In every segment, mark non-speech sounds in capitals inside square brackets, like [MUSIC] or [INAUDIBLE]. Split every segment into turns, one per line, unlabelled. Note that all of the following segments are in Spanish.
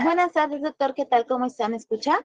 Buenas tardes, doctor. ¿Qué tal? ¿Cómo están? ¿Me escucha?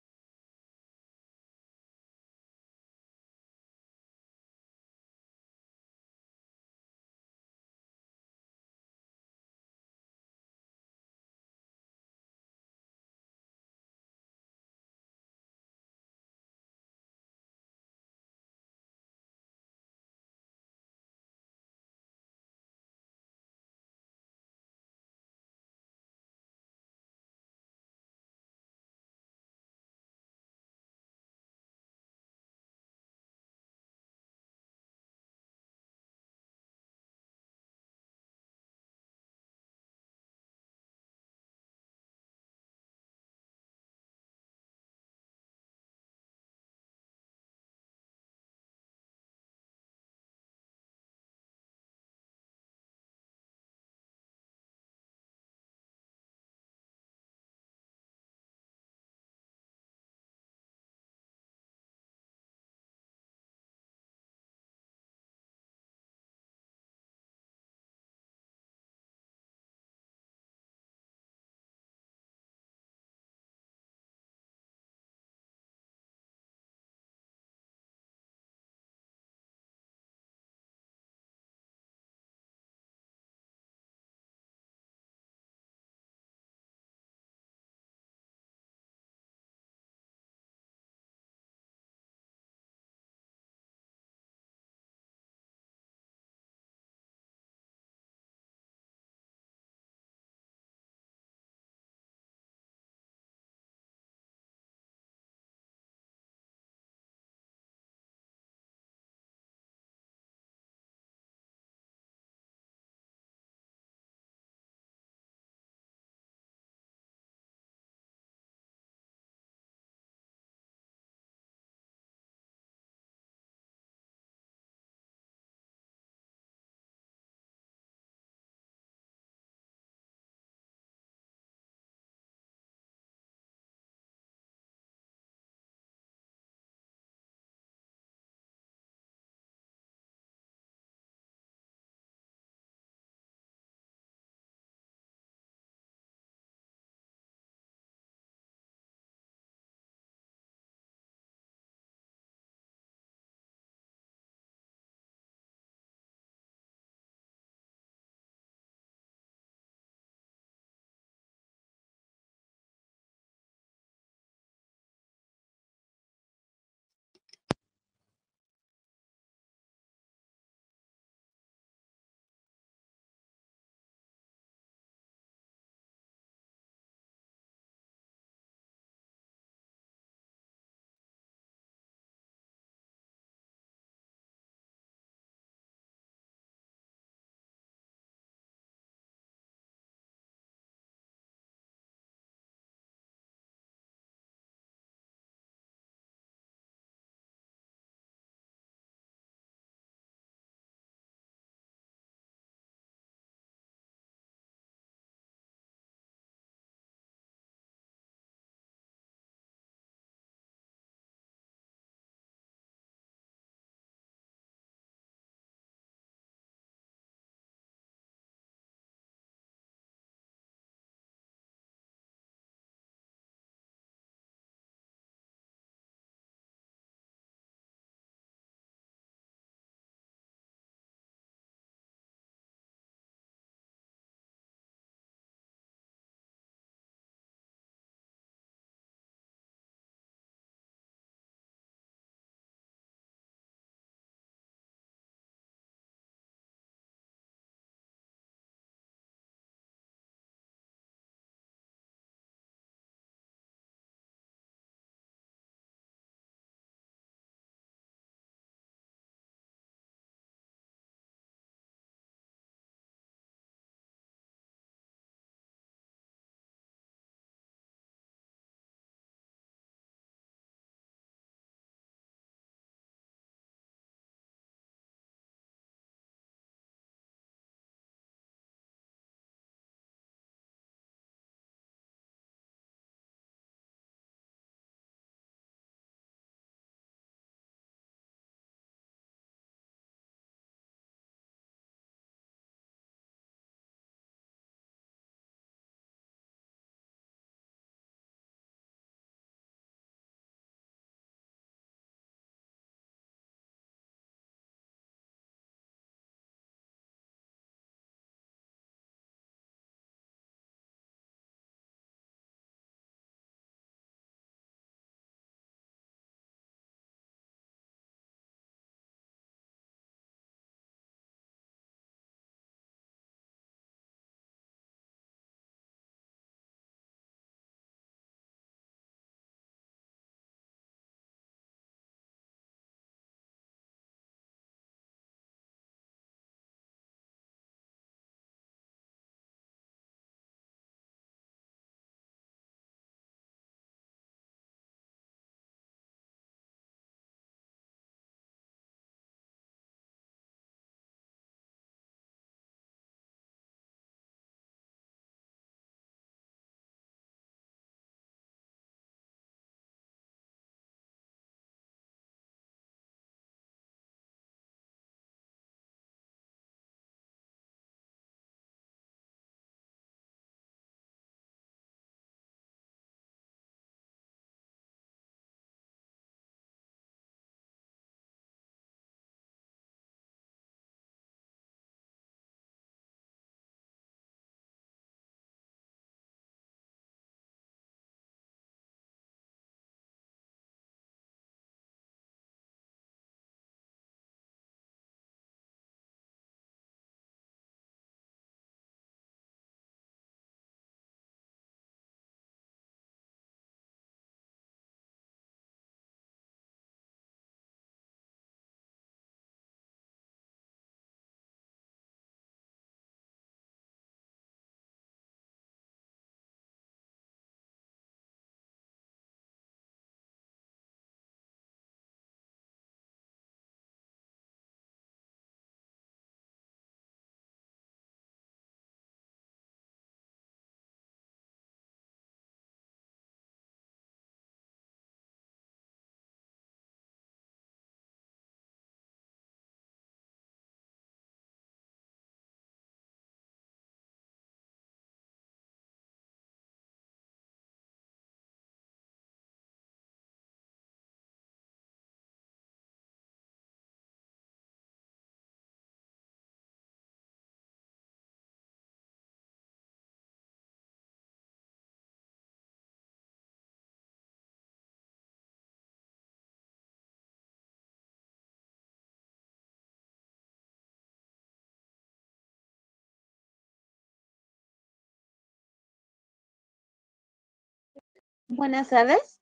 Buenas tardes.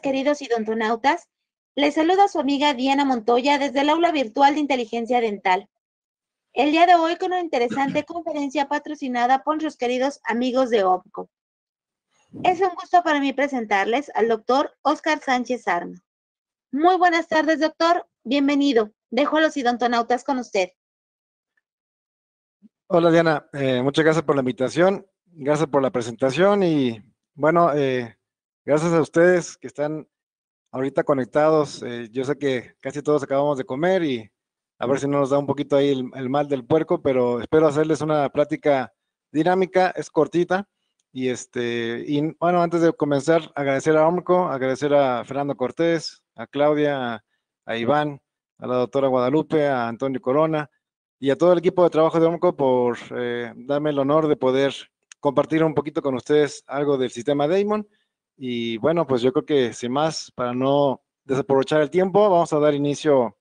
queridos idontonautas, Les a su amiga Diana Montoya desde el aula virtual de inteligencia dental. El día de hoy con una interesante [CLEARS THROAT] conferencia patrocinada por sus queridos amigos de OPCO. Es un gusto para mí presentarles al doctor Oscar Sánchez Arma. Muy buenas tardes, doctor. Bienvenido. Dejo a los idontonautas con usted.
Hola, Diana. Eh, muchas gracias por la invitación. Gracias por la presentación y bueno, eh, Gracias a ustedes que están ahorita conectados. Eh, yo sé que casi todos acabamos de comer y a ver si no nos da un poquito ahí el, mal del puerco, pero espero hacerles una plática dinámica, es cortita. Y este, y bueno, antes de comenzar, agradecer a Omco, agradecer a Fernando Cortés, a Claudia, a, Iván, a la doctora Guadalupe, a Antonio Corona y a todo el equipo de trabajo de Omco por eh, darme el honor de poder compartir un poquito con ustedes algo del sistema Damon y bueno, pues yo creo que sin más, para no desaprovechar el tiempo, vamos a dar inicio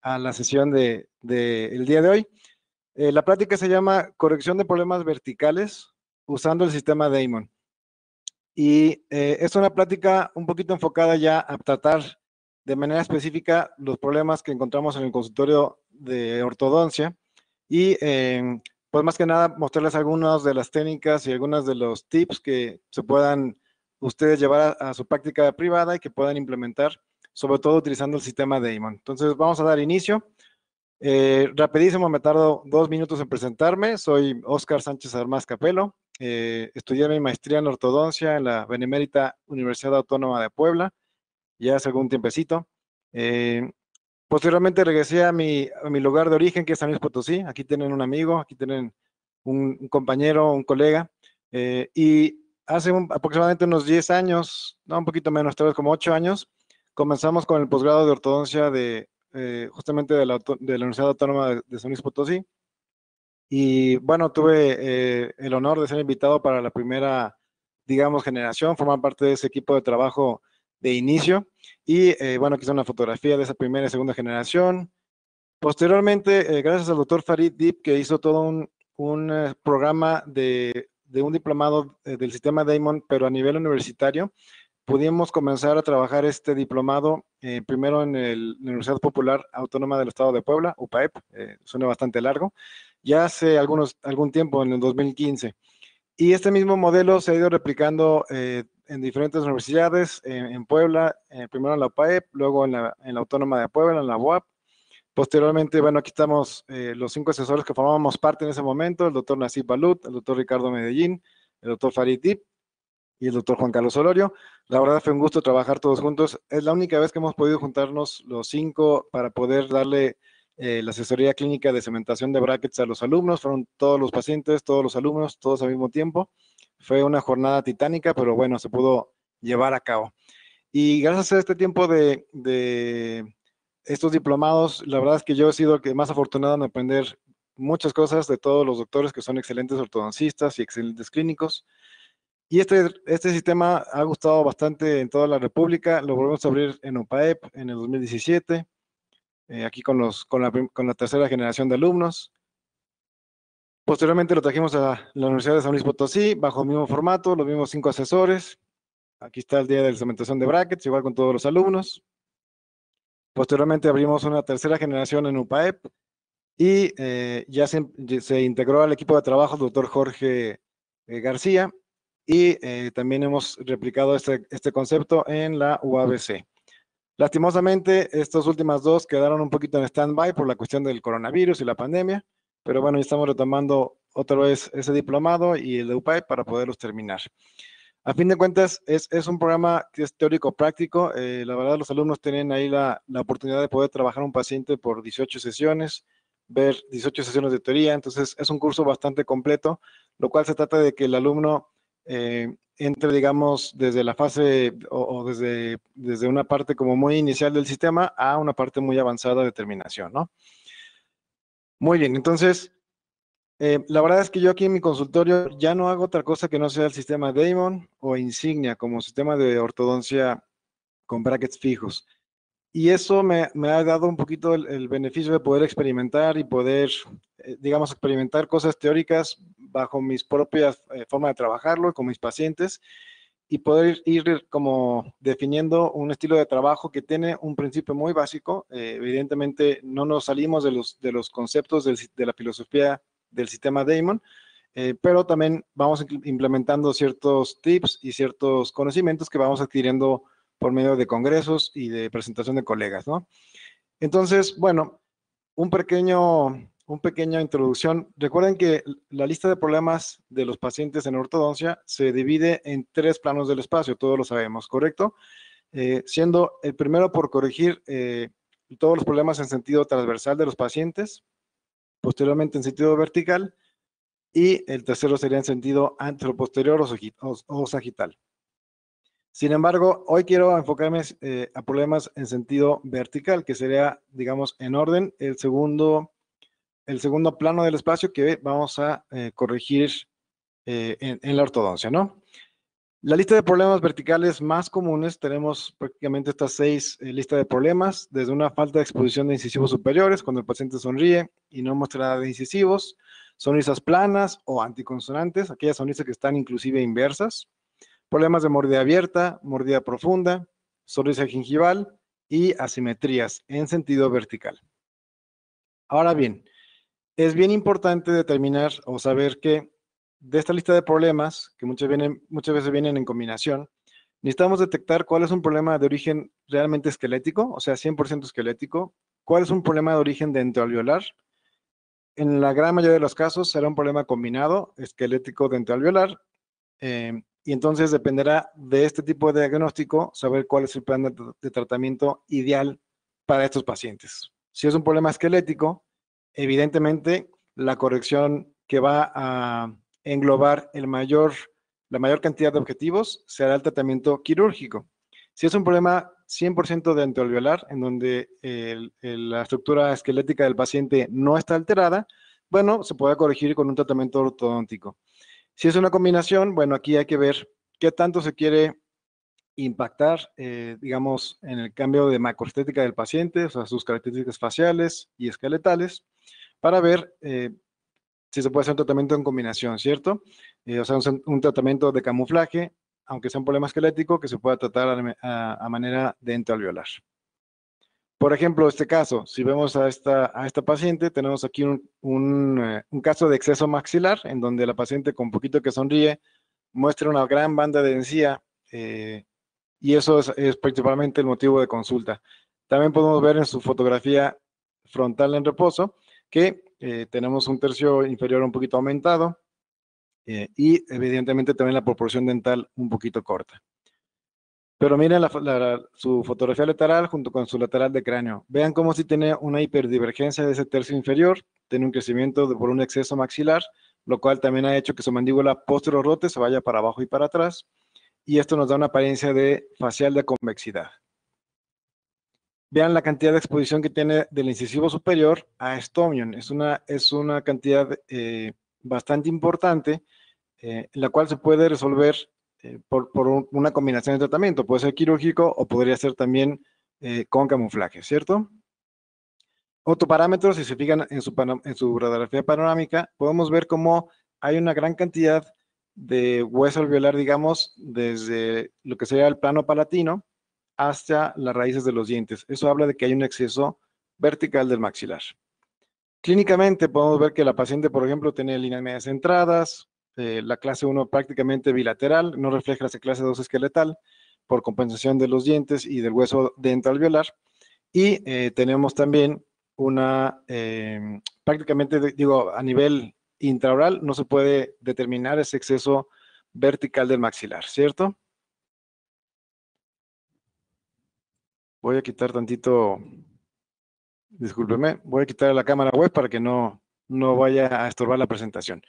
a la sesión del de, el día de hoy. Eh, la práctica se llama Corrección de Problemas Verticales usando el sistema Daemon. Y eh, es una práctica un poquito enfocada ya a tratar de manera específica los problemas que encontramos en el consultorio de ortodoncia y eh, pues más que nada mostrarles algunas de las técnicas y algunas de los tips que se puedan ustedes llevar a, su práctica privada y que puedan implementar, sobre todo utilizando el sistema de Daemon. Entonces, vamos a dar inicio. Eh, rapidísimo, me tardo dos minutos en presentarme. Soy Óscar Sánchez Armas Capelo. Eh, estudié mi maestría en ortodoncia en la Benemérita Universidad Autónoma de Puebla, ya hace algún tiempecito. Eh, posteriormente regresé a mi, lugar de origen, que es San Luis Potosí. Aquí tienen un amigo, aquí tienen un, compañero, un colega. y hace aproximadamente unos 10 años, no, un poquito menos, tal vez como 8 años, comenzamos con el posgrado de ortodoncia de eh, justamente de la, Universidad Autónoma de, San Luis Potosí. Y bueno, tuve eh, el honor de ser invitado para la primera, digamos, generación, formar parte de ese equipo de trabajo de inicio. Y eh, bueno, aquí está una fotografía de esa primera y segunda generación. Posteriormente, gracias al doctor Farid Deep, que hizo todo un, un programa de de un diplomado eh, del sistema Damon, pero a nivel universitario, pudimos comenzar a trabajar este diplomado eh, primero en, la Universidad Popular Autónoma del Estado de Puebla, UPAEP, eh, suena bastante largo, ya hace algunos, algún tiempo, en el 2015. Y este mismo modelo se ha ido replicando en diferentes universidades, en Puebla, primero en la UPAEP, luego en la, en la Autónoma de Puebla, en la UAP, Posteriormente, bueno, aquí estamos eh, los cinco asesores que formábamos parte en ese momento, el doctor Nasib Balut, el doctor Ricardo Medellín, el doctor Farid y el doctor Juan Carlos Solorio. La verdad fue un gusto trabajar todos juntos. Es la única vez que hemos podido juntarnos los cinco para poder darle eh, la asesoría clínica de cementación de brackets a los alumnos. Fueron todos los pacientes, todos los alumnos, todos al mismo tiempo. Fue una jornada titánica, pero bueno, se pudo llevar a cabo. Y gracias a este tiempo de estos diplomados, la verdad es que yo he sido que más afortunado en aprender muchas cosas de todos los doctores que son excelentes ortodoncistas y excelentes clínicos. Y este, este sistema ha gustado bastante en toda la República. Lo volvemos a abrir en UPAEP en el 2017, eh, aquí con, los, con, la, tercera generación de alumnos. Posteriormente lo trajimos a la Universidad de San Luis Potosí, bajo el mismo formato, los mismos cinco asesores. Aquí está el día de la cementación de brackets, igual con todos los alumnos. Posteriormente abrimos una tercera generación en UPAEP y eh, ya se, integró al equipo de trabajo el doctor Jorge eh, García y eh, también hemos replicado este, este concepto en la UABC. Lastimosamente, estas últimas dos quedaron un poquito en stand-by por la cuestión del coronavirus y la pandemia, pero bueno, ya estamos retomando otra vez ese diplomado y el de UPAEP para poderlos terminar. A fin de cuentas, es, un programa que es teórico-práctico. Eh, la verdad, los alumnos tienen ahí la, oportunidad de poder trabajar un paciente por 18 sesiones, ver 18 sesiones de teoría. Entonces, es un curso bastante completo, lo cual se trata de que el alumno eh, entre, digamos, desde la fase o, desde, desde una parte como muy inicial del sistema a una parte muy avanzada de terminación, ¿no? Muy bien, entonces, eh, la verdad es que yo aquí en mi consultorio ya no hago otra cosa que no sea el sistema Damon o Insignia como sistema de ortodoncia con brackets fijos. Y eso me, ha dado un poquito el, beneficio de poder experimentar y poder, eh, digamos, experimentar cosas teóricas bajo mis propias eh, forma formas de trabajarlo con mis pacientes y poder ir como definiendo un estilo de trabajo que tiene un principio muy básico. evidentemente no nos salimos de los, de los conceptos de la filosofía del sistema Damon, eh, pero también vamos implementando ciertos tips y ciertos conocimientos que vamos adquiriendo por medio de congresos y de presentación de colegas, ¿no? Entonces, bueno, un pequeño, un pequeño introducción. Recuerden que la lista de problemas de los pacientes en ortodoncia se divide en tres planos del espacio, todos lo sabemos, ¿correcto? Eh, siendo el primero por corregir eh, todos los problemas en sentido transversal de los pacientes, posteriormente en sentido vertical, y el tercero sería en sentido anteroposterior o sagital. Sin embargo, hoy quiero enfocarme eh, a problemas en sentido vertical, que sería, digamos, en orden, el segundo, el segundo plano del espacio que vamos a eh, corregir eh, en, en, la ortodoncia, ¿no? La lista de problemas verticales más comunes, tenemos prácticamente estas seis eh, listas de problemas, desde una falta de exposición de incisivos superiores, cuando el paciente sonríe y no muestra nada de incisivos, sonrisas planas o anticonsonantes, aquellas sonrisas que están inclusive inversas, problemas de mordida abierta, mordida profunda, sonrisa gingival y asimetrías en sentido vertical. Ahora bien, es bien importante determinar o saber que de esta lista de problemas, que muchas, vienen, muchas veces vienen en combinación, necesitamos detectar cuál es un problema de origen realmente esquelético, o sea, 100% esquelético, cuál es un problema de origen dental dentoalveolar. En la gran mayoría de los casos será un problema combinado esquelético dental eh, em, y entonces dependerá de este tipo de diagnóstico saber cuál es el plan de tratamiento ideal para estos pacientes. Si es un problema esquelético, evidentemente la corrección que va a englobar la mayor cantidad de objetivos, será el tratamiento quirúrgico. Si es un problema 100% alveolar, en donde la estructura esquelética del paciente no está alterada, bueno, se puede corregir con un tratamiento ortodóntico. Si es una combinación, bueno, aquí hay que ver qué tanto se quiere impactar, eh, digamos, en el cambio de macroestética del paciente, o sea, sus características faciales y esqueletales, para ver eh, si se puede hacer un tratamiento en combinación, ¿cierto? Eh, o sea, un, tratamiento de camuflaje, aunque sea un problema esquelético, que se pueda tratar a, manera manera violar. Por ejemplo, este caso, si vemos a esta, a esta paciente, tenemos aquí un, eh, un, caso de exceso maxilar, en donde la paciente con poquito que sonríe muestra una gran banda de encía eh, y eso es, es, principalmente el motivo de consulta. También podemos ver en su fotografía frontal en reposo que eh, tenemos un tercio inferior un poquito aumentado eh, y evidentemente también la proporción dental un poquito corta. Pero miren su fotografía lateral junto con su lateral de cráneo. Vean cómo si tiene una hiperdivergencia de ese tercio inferior, tiene un crecimiento por un exceso maxilar, lo cual también ha hecho que su mandíbula posterior rote se vaya para abajo y para atrás. Y esto nos da una apariencia de facial de convexidad. Vean la cantidad de exposición que tiene del incisivo superior a estomion. Es una, es una cantidad eh, bastante importante, eh, la cual se puede resolver eh, por, una combinación de tratamiento. Puede ser quirúrgico o podría ser también con camuflaje, ¿cierto? Otro parámetro, si se fijan en su, en su radiografía panorámica, podemos ver cómo hay una gran cantidad de hueso alveolar, digamos, desde lo que sería el plano palatino hasta las raíces de los dientes. Eso habla de que hay un exceso vertical del maxilar. Clínicamente podemos ver que la paciente, por ejemplo, tiene líneas medias centradas, eh, la clase 1 prácticamente bilateral, no refleja la clase 2 esqueletal por compensación de los dientes y del hueso dental violar. Y eh, tenemos también una, em, prácticamente, digo, a nivel intraoral no se puede determinar ese exceso vertical del maxilar, ¿cierto? Voy a quitar tantito, discúlpeme, voy a quitar la cámara web para que no, no vaya a estorbar la presentación.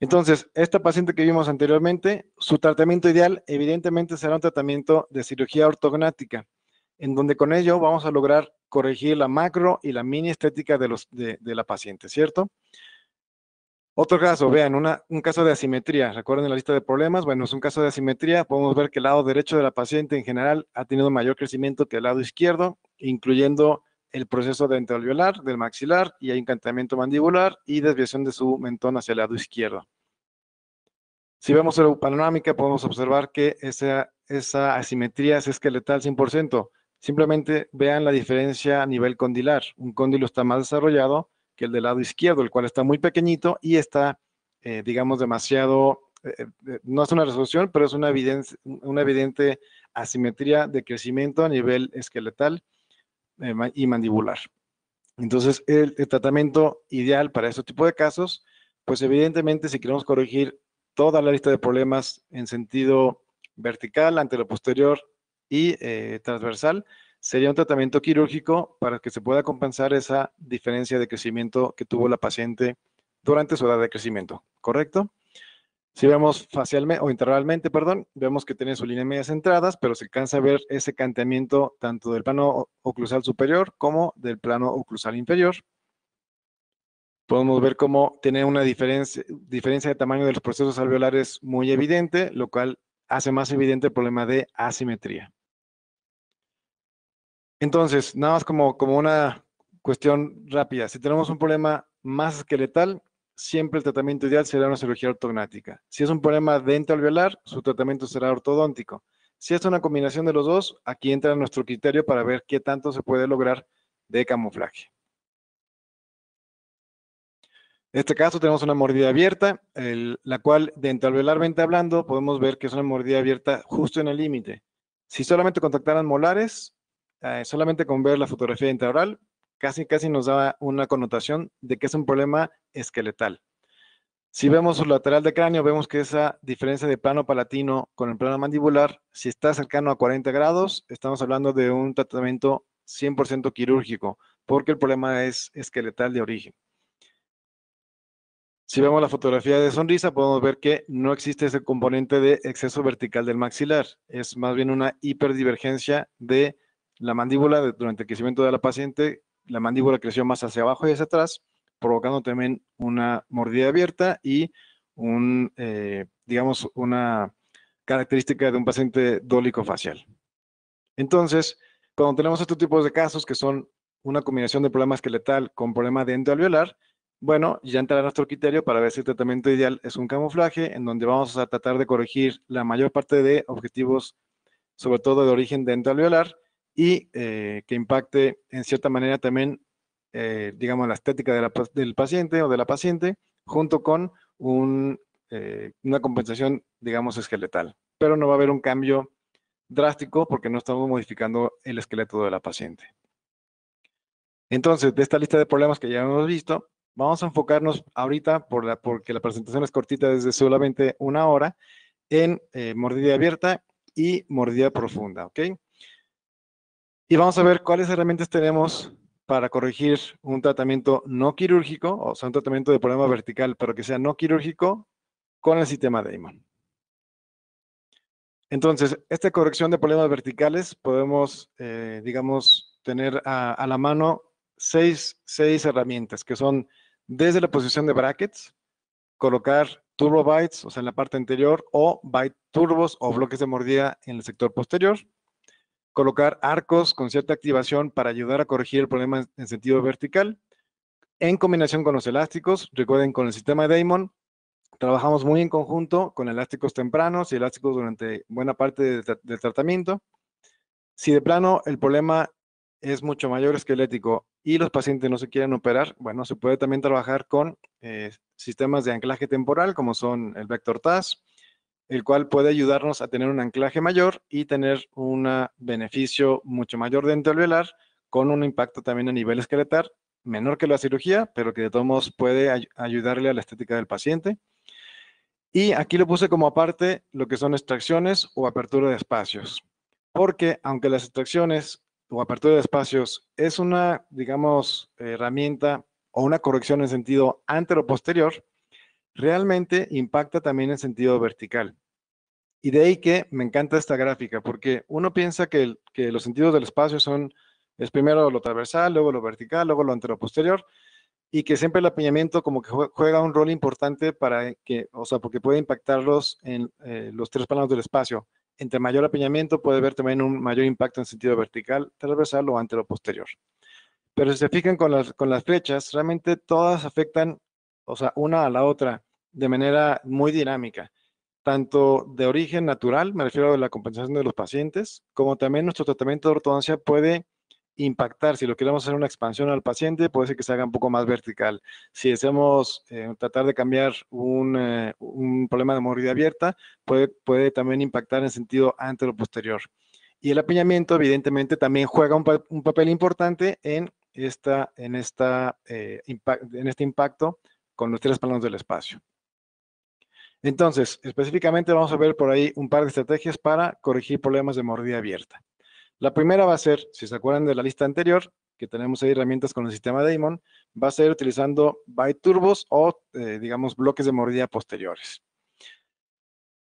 Entonces, esta paciente que vimos anteriormente, su tratamiento ideal evidentemente será un tratamiento de cirugía ortognática, en donde con ello vamos a lograr corregir la macro y la mini estética de, los, de la paciente, ¿cierto? Otro caso, vean, un caso de asimetría. Recuerden la lista de problemas. Bueno, es un caso de asimetría. Podemos ver que el lado derecho de la paciente en general ha tenido mayor crecimiento que el lado izquierdo, incluyendo el proceso alveolar, del maxilar y hay encantamiento mandibular y desviación de su mentón hacia el lado izquierdo. Si vemos la panorámica, podemos observar que esa, esa asimetría es esqueletal 100%. Simplemente vean la diferencia a nivel condilar. Un cóndilo está más desarrollado que el del lado izquierdo, el cual está muy pequeñito y está, eh, digamos, demasiado, eh, eh, no es una resolución, pero es una, evidencia, una evidente asimetría de crecimiento a nivel esqueletal y mandibular. Entonces, el, tratamiento ideal para este tipo de casos, pues evidentemente si queremos corregir toda la lista de problemas en sentido vertical, anteroposterior y transversal, sería un tratamiento quirúrgico para que se pueda compensar esa diferencia de crecimiento que tuvo la paciente durante su edad de crecimiento, ¿correcto? Si vemos facialmente o internamente perdón, vemos que tiene su línea media centradas, pero se alcanza a ver ese canteamiento tanto del plano oclusal superior como del plano oclusal inferior. Podemos ver cómo tiene una diferencia de tamaño de los procesos alveolares muy evidente, lo cual hace más evidente el problema de asimetría. Entonces, nada más como, una cuestión rápida. Si tenemos un problema más esqueletal, siempre el tratamiento ideal será una cirugía ortognática. Si es un problema alveolar su tratamiento será ortodóntico. Si es una combinación de los dos, aquí entra nuestro criterio para ver qué tanto se puede lograr de camuflaje. En este caso tenemos una mordida abierta, la cual alveolarmente hablando podemos ver que es una mordida abierta justo en el límite. Si solamente contactaran molares, eh, solamente con ver la fotografía intraoral, casi casi nos da una connotación de que es un problema esqueletal. Si vemos su lateral de cráneo, vemos que esa diferencia de plano palatino con el plano mandibular, si está cercano a 40 grados, estamos hablando de un tratamiento 100% quirúrgico, porque el problema es esqueletal de origen. Si vemos la fotografía de sonrisa, podemos ver que no existe ese componente de exceso vertical del maxilar. Es más bien una hiperdivergencia de la mandíbula durante el crecimiento de la paciente, la mandíbula creció más hacia abajo y hacia atrás, provocando también una mordida abierta y un, eh, digamos, una característica de un paciente dólico facial. Entonces, cuando tenemos estos tipos de casos que son una combinación de problema esqueletal con problema alveolar, bueno, ya entrará nuestro criterio para ver si el tratamiento ideal es un camuflaje, en donde vamos a tratar de corregir la mayor parte de objetivos, sobre todo de origen alveolar, y eh, que impacte en cierta manera también, eh, digamos, la estética del paciente o de la paciente, junto con eh, una compensación, digamos, esqueletal. Pero no va a haber un cambio drástico porque no estamos modificando el esqueleto de la paciente. Entonces, de esta lista de problemas que ya hemos visto, vamos a enfocarnos ahorita, porque la presentación es cortita desde solamente una hora, en mordida abierta y mordida profunda, ¿ok? Y vamos a ver cuáles herramientas tenemos para corregir un tratamiento no quirúrgico, o sea, un tratamiento de problema vertical, pero que sea no quirúrgico, con el sistema Damon. Entonces, esta corrección de problemas verticales podemos, eh, digamos, tener a, la mano seis, seis, herramientas, que son desde la posición de brackets, colocar turbo bytes, o sea, en la parte anterior, o byte turbos o bloques de mordida en el sector posterior, colocar arcos con cierta activación para ayudar a corregir el problema en sentido vertical. En combinación con los elásticos, recuerden con el sistema de Damon, trabajamos muy en conjunto con elásticos tempranos y elásticos durante buena parte del tratamiento. Si de plano el problema es mucho mayor esquelético y los pacientes no se quieren operar, bueno, se puede también trabajar con eh, sistemas de anclaje temporal como son el vector TAS, el cual puede ayudarnos a tener un anclaje mayor y tener un beneficio mucho mayor dentro del con un impacto también a nivel esqueletal, menor que la cirugía, pero que de todos modos puede ayudarle a la estética del paciente. Y aquí lo puse como aparte lo que son extracciones o apertura de espacios, porque aunque las extracciones o apertura de espacios es una, digamos, herramienta o una corrección en sentido antero-posterior, realmente impacta también en sentido vertical. Y de ahí que me encanta esta gráfica, porque uno piensa que, los sentidos del espacio son, es primero lo transversal, luego lo vertical, luego lo anterior-posterior, y que siempre el apiñamiento como que juega un rol importante para que, o sea, porque puede impactarlos en eh, los tres planos del espacio. Entre mayor apiñamiento puede haber también un mayor impacto en sentido vertical, transversal o anterior-posterior. Pero si se fijan con las, con las flechas, realmente todas afectan o sea, una a la otra, de manera muy dinámica, tanto de origen natural, me refiero a la compensación de los pacientes, como también nuestro tratamiento de ortodoncia puede impactar, si lo queremos hacer una expansión al paciente, puede ser que se haga un poco más vertical. Si deseamos eh, tratar de cambiar un, eh, un, problema de mordida abierta, puede, puede también impactar en sentido o posterior Y el apiñamiento, evidentemente, también juega un, papel importante en, esta, en, esta, eh, en este impacto con los tres planos del espacio. Entonces, específicamente vamos a ver por ahí un par de estrategias para corregir problemas de mordida abierta. La primera va a ser, si se acuerdan de la lista anterior, que tenemos ahí herramientas con el sistema Daemon, va a ser utilizando turbos o, eh, digamos, bloques de mordida posteriores.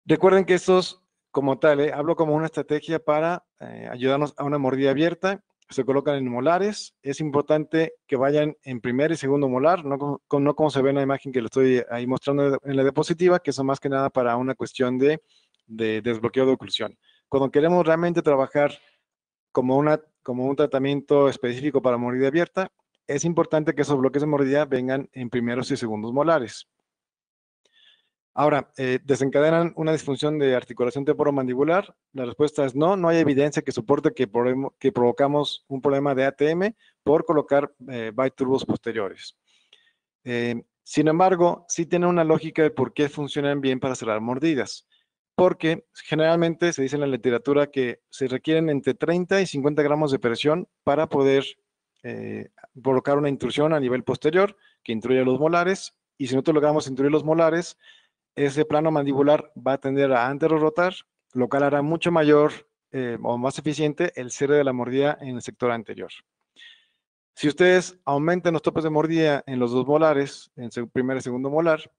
Recuerden que estos, como tal, eh, hablo como una estrategia para eh, ayudarnos a una mordida abierta se colocan en molares. Es importante que vayan en primer y segundo molar, no, como se ve en la imagen que le estoy ahí mostrando en la diapositiva, que son más que nada para una cuestión de, desbloqueo de oclusión. Cuando queremos realmente trabajar como, una, como un tratamiento específico para mordida abierta, es importante que esos bloques de mordida vengan en primeros y segundos molares. Ahora, eh, ¿desencadenan una disfunción de articulación temporomandibular? La respuesta es no, no hay evidencia que soporte que, que provocamos un problema de ATM por colocar eh, biturbos posteriores. Eh, sin embargo, sí tiene una lógica de por qué funcionan bien para cerrar mordidas, porque generalmente se dice en la literatura que se requieren entre 30 y 50 gramos de presión para poder eh, colocar una intrusión a nivel posterior que intruye los molares, y si nosotros logramos intruir los molares, ese plano mandibular va a tender a rotar lo cual hará mucho mayor eh, o más eficiente el cierre de la mordida en el sector anterior. Si ustedes aumentan los topes de mordida en los dos molares, en su primer y segundo molar,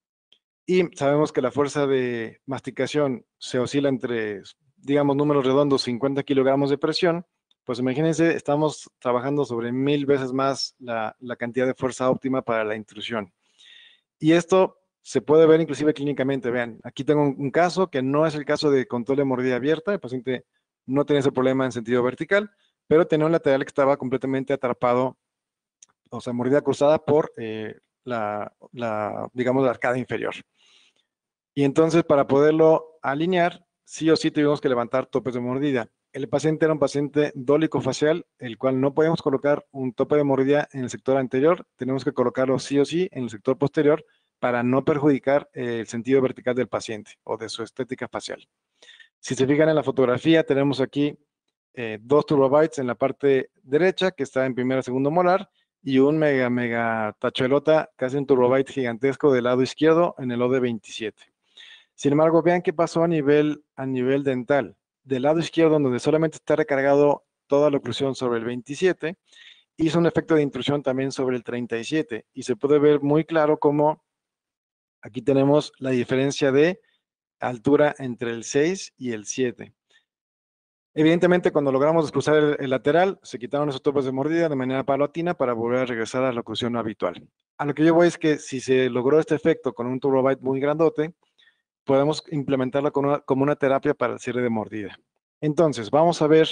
y sabemos que la fuerza de masticación se oscila entre, digamos, números redondos, 50 kilogramos de presión, pues imagínense, estamos trabajando sobre mil veces más la cantidad de fuerza óptima para la intrusión. Y esto se puede ver inclusive clínicamente. Vean, aquí tengo un, caso que no es el caso de control de mordida abierta. El paciente no tenía ese problema en sentido vertical, pero tenía un lateral que estaba completamente atrapado, o sea, mordida cruzada por eh, la, digamos, la arcada inferior. Y entonces, para poderlo alinear, sí o sí tuvimos que levantar topes de mordida. El paciente era un paciente dólico facial, el cual no podíamos colocar un tope de mordida en el sector anterior, tenemos que colocarlo sí o sí en el sector posterior, para no perjudicar eh, el sentido vertical del paciente o de su estética facial. Si se fijan en la fotografía, tenemos aquí eh, dos turbobytes en la parte derecha, que está en primera, segundo molar, y un mega, mega tachuelota, casi un turbobyte gigantesco del lado izquierdo en el OD27. Sin embargo, vean qué pasó a nivel, a nivel dental. Del lado izquierdo, donde solamente está recargado toda la oclusión sobre el 27, hizo un efecto de intrusión también sobre el 37, y se puede ver muy claro cómo Aquí tenemos la diferencia de altura entre el 6 y el 7. Evidentemente, cuando logramos cruzar el, lateral, se quitaron esos topes de mordida de manera palatina para volver a regresar a la locución habitual. A lo que yo voy es que si se logró este efecto con un byte muy grandote, podemos implementarlo como una terapia para el cierre de mordida. Entonces, vamos a ver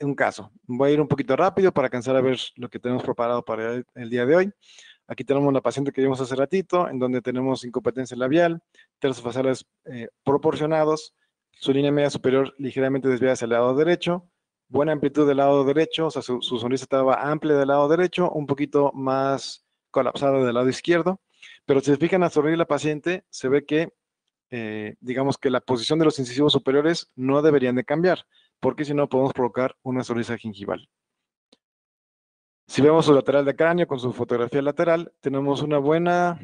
un caso. Voy a ir un poquito rápido para alcanzar a ver lo que tenemos preparado para el día de hoy. Aquí tenemos la paciente que vimos hace ratito, en donde tenemos incompetencia labial, tercios faciales eh, proporcionados, su línea media superior ligeramente desviada hacia el lado derecho, buena amplitud del lado derecho, o sea, su, sonrisa estaba amplia del lado derecho, un poquito más colapsada del lado izquierdo, pero si se fijan a sonreír la paciente, se ve que, eh, digamos que la posición de los incisivos superiores no deberían de cambiar, porque si no podemos provocar una sonrisa gingival. Si vemos su lateral de cráneo con su fotografía lateral, tenemos una buena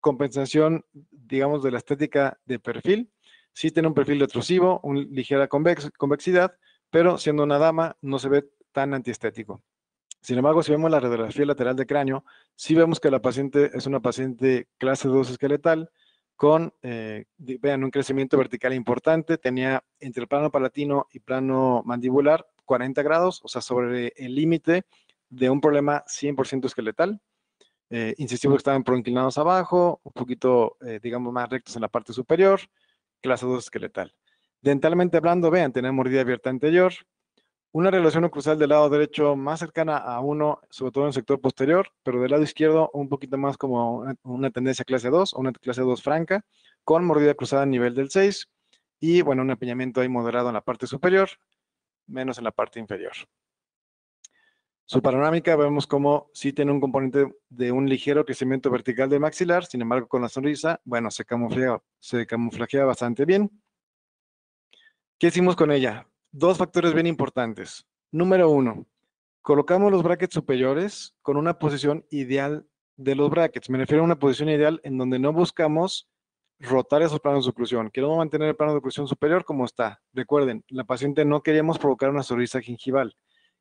compensación, digamos, de la estética de perfil. Sí tiene un perfil retrusivo, una ligera convexidad, pero siendo una dama no se ve tan antiestético. Sin embargo, si vemos la radiografía lateral de cráneo, sí vemos que la paciente es una paciente clase 2 esqueletal con, eh, vean, un crecimiento vertical importante, tenía entre el plano palatino y plano mandibular 40 grados, o sea, sobre el límite de un problema 100% esqueletal. Eh, insistimos que estaban proinclinados abajo, un poquito, eh, digamos, más rectos en la parte superior, clase 2 esqueletal. Dentalmente hablando, vean, tener mordida abierta anterior, una relación oclusal del lado derecho más cercana a uno sobre todo en el sector posterior, pero del lado izquierdo un poquito más como una, una tendencia clase 2 o una clase 2 franca, con mordida cruzada a nivel del 6 y, bueno, un empeñamiento ahí moderado en la parte superior, menos en la parte inferior. Su panorámica vemos como sí tiene un componente de un ligero crecimiento vertical de maxilar, sin embargo con la sonrisa, bueno, se se camuflajea bastante bien. ¿Qué hicimos con ella? Dos factores bien importantes. Número uno, colocamos los brackets superiores con una posición ideal de los brackets. Me refiero a una posición ideal en donde no buscamos rotar esos planos de oclusión. Queremos mantener el plano de oclusión superior como está. Recuerden, la paciente no queríamos provocar una sonrisa gingival.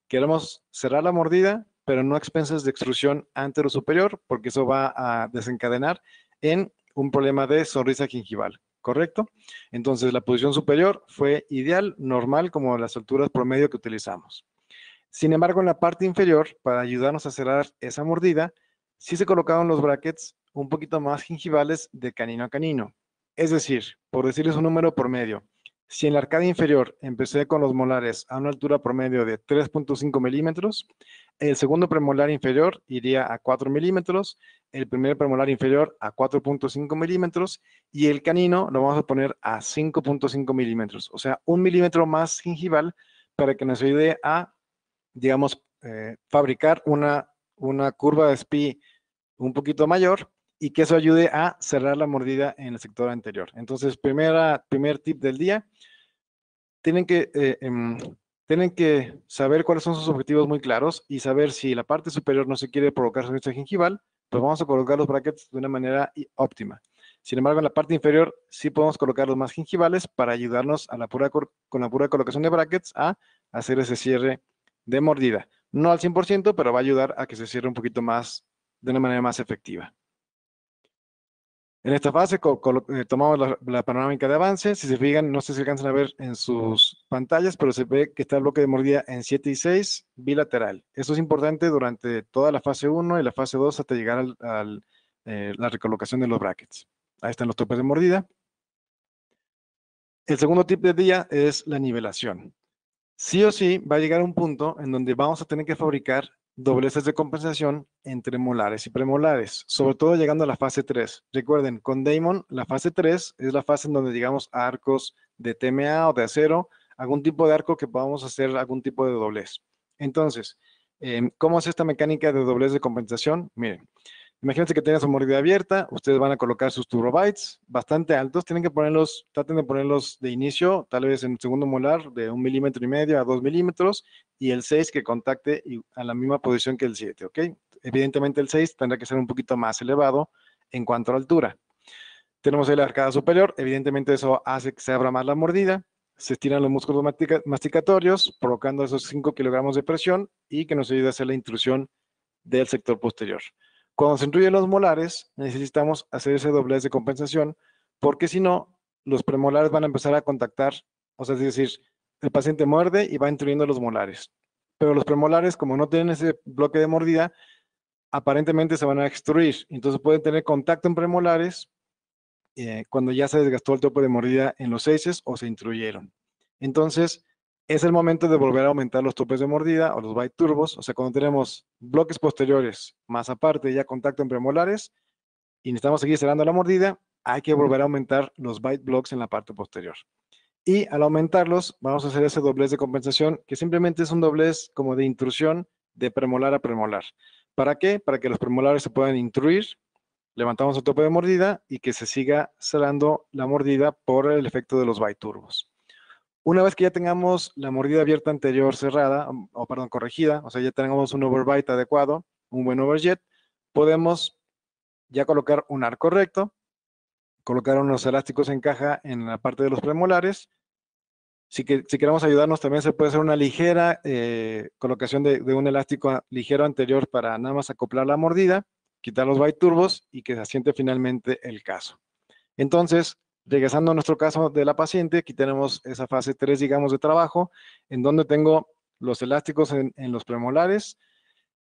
Queremos cerrar la mordida, pero no expensas de extrusión antero superior, porque eso va a desencadenar en un problema de sonrisa gingival, ¿correcto? Entonces, la posición superior fue ideal, normal, como las alturas promedio que utilizamos. Sin embargo, en la parte inferior, para ayudarnos a cerrar esa mordida, sí se colocaron los brackets un poquito más gingivales de canino a canino. Es decir, por decirles un número promedio, si en la arcada inferior empecé con los molares a una altura promedio de 3.5 milímetros, el segundo premolar inferior iría a 4 milímetros, el primer premolar inferior a 4.5 milímetros y el canino lo vamos a poner a 5.5 milímetros, o sea, un milímetro más gingival para que nos ayude a, digamos, eh, fabricar una, una curva de SPI un poquito mayor y que eso ayude a cerrar la mordida en el sector anterior. Entonces, primera, primer tip del día, tienen que, eh, em, tienen que saber cuáles son sus objetivos muy claros y saber si la parte superior no se quiere provocar sonido gingival, pues vamos a colocar los brackets de una manera óptima. Sin embargo, en la parte inferior sí podemos colocar los más gingivales para ayudarnos a la pura, con la pura colocación de brackets a hacer ese cierre de mordida. No al 100%, pero va a ayudar a que se cierre un poquito más, de una manera más efectiva. En esta fase eh, tomamos la, panorámica de avance. Si se fijan, no sé si alcanzan a ver en sus pantallas, pero se ve que está el bloque de mordida en 7 y 6 bilateral. Esto es importante durante toda la fase 1 y la fase 2 hasta llegar a eh, la recolocación de los brackets. Ahí están los topes de mordida. El segundo tip de día es la nivelación. Sí o sí va a llegar un punto en donde vamos a tener que fabricar dobleces de compensación entre molares y premolares, sobre todo llegando a la fase 3. Recuerden, con Damon, la fase 3 es la fase en donde llegamos a arcos de TMA o de acero, algún tipo de arco que podamos hacer algún tipo de doblez. Entonces, em, ¿cómo es esta mecánica de doblez de compensación? Miren, Imagínense que tengan su mordida abierta, ustedes van a colocar sus turbobytes bastante altos, tienen que ponerlos, traten de ponerlos de inicio, tal vez en segundo molar, de un milímetro y medio a dos milímetros, y el 6 que contacte a la misma posición que el 7, ¿ok? Evidentemente el 6 tendrá que ser un poquito más elevado en cuanto a la altura. Tenemos ahí la arcada superior, evidentemente eso hace que se abra más la mordida, se estiran los músculos masticatorios, provocando esos 5 kilogramos de presión y que nos ayude a hacer la intrusión del sector posterior. Cuando se los molares, necesitamos hacer ese doblez de compensación, porque si no, los premolares van a empezar a contactar, o sea, es decir, el paciente muerde y va incluyendo los molares. Pero los premolares, como no tienen ese bloque de mordida, aparentemente se van a extruir. Entonces pueden tener contacto en premolares eh, cuando ya se desgastó el topo de mordida en los seises o se intruyeron. Entonces, es el momento de volver a aumentar los topes de mordida o los bite turbos. O sea, cuando tenemos bloques posteriores más aparte ya contacto en premolares y necesitamos seguir cerrando la mordida, hay que volver a aumentar los bite blocks en la parte posterior. Y al aumentarlos, vamos a hacer ese doblez de compensación, que simplemente es un doblez como de intrusión de premolar a premolar. ¿Para qué? Para que los premolares se puedan intruir, levantamos el tope de mordida y que se siga cerrando la mordida por el efecto de los bite turbos. Una vez que ya tengamos la mordida abierta anterior cerrada, um, o perdón, corregida, o sea, ya tengamos un overbite adecuado, un buen overjet, podemos ya colocar un arco recto, colocar unos elásticos en caja en la parte de los premolares. Si, que, si queremos ayudarnos, también se puede hacer una ligera eh, colocación de, de, un elástico ah, ligero anterior para nada más acoplar la mordida, quitar los turbos y que se asiente finalmente el caso. Entonces, Regresando a nuestro caso de la paciente, aquí tenemos esa fase 3, digamos, de trabajo, en donde tengo los elásticos en, los premolares.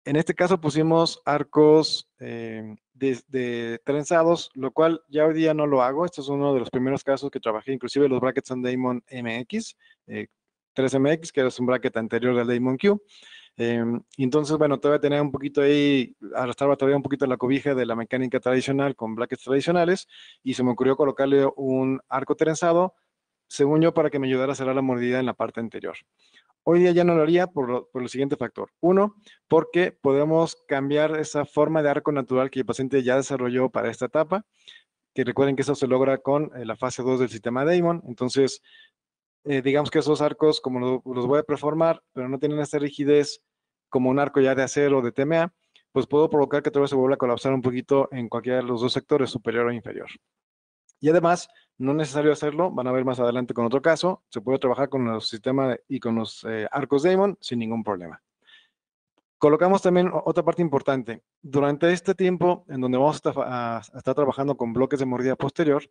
En este caso pusimos arcos eh, de, trenzados, lo cual ya hoy día no lo hago. Este es uno de los primeros casos que trabajé, inclusive los brackets en Damon MX, 3MX, eh, que es un bracket anterior al Damon Q. Em, entonces, bueno, todavía tenía un poquito ahí, arrastraba todavía un poquito la cobija de la mecánica tradicional con brackets tradicionales y se me ocurrió colocarle un arco trenzado, según yo, para que me ayudara a cerrar la mordida en la parte anterior. Hoy día ya no lo haría por, por el siguiente factor. Uno, porque podemos cambiar esa forma de arco natural que el paciente ya desarrolló para esta etapa, que recuerden que eso se logra con eh, la fase 2 del sistema Damon. Entonces, eh, digamos que esos arcos, como los voy a preformar, pero no tienen esta rigidez como un arco ya de acero o de TMA, pues puedo provocar que todo se vuelva a colapsar un poquito en cualquiera de los dos sectores, superior o inferior. Y además, no es necesario hacerlo, van a ver más adelante con otro caso, se puede trabajar con los sistema y con los eh, arcos Damon sin ningún problema. Colocamos también otra parte importante. Durante este tiempo en donde vamos a, estar trabajando con bloques de mordida posterior,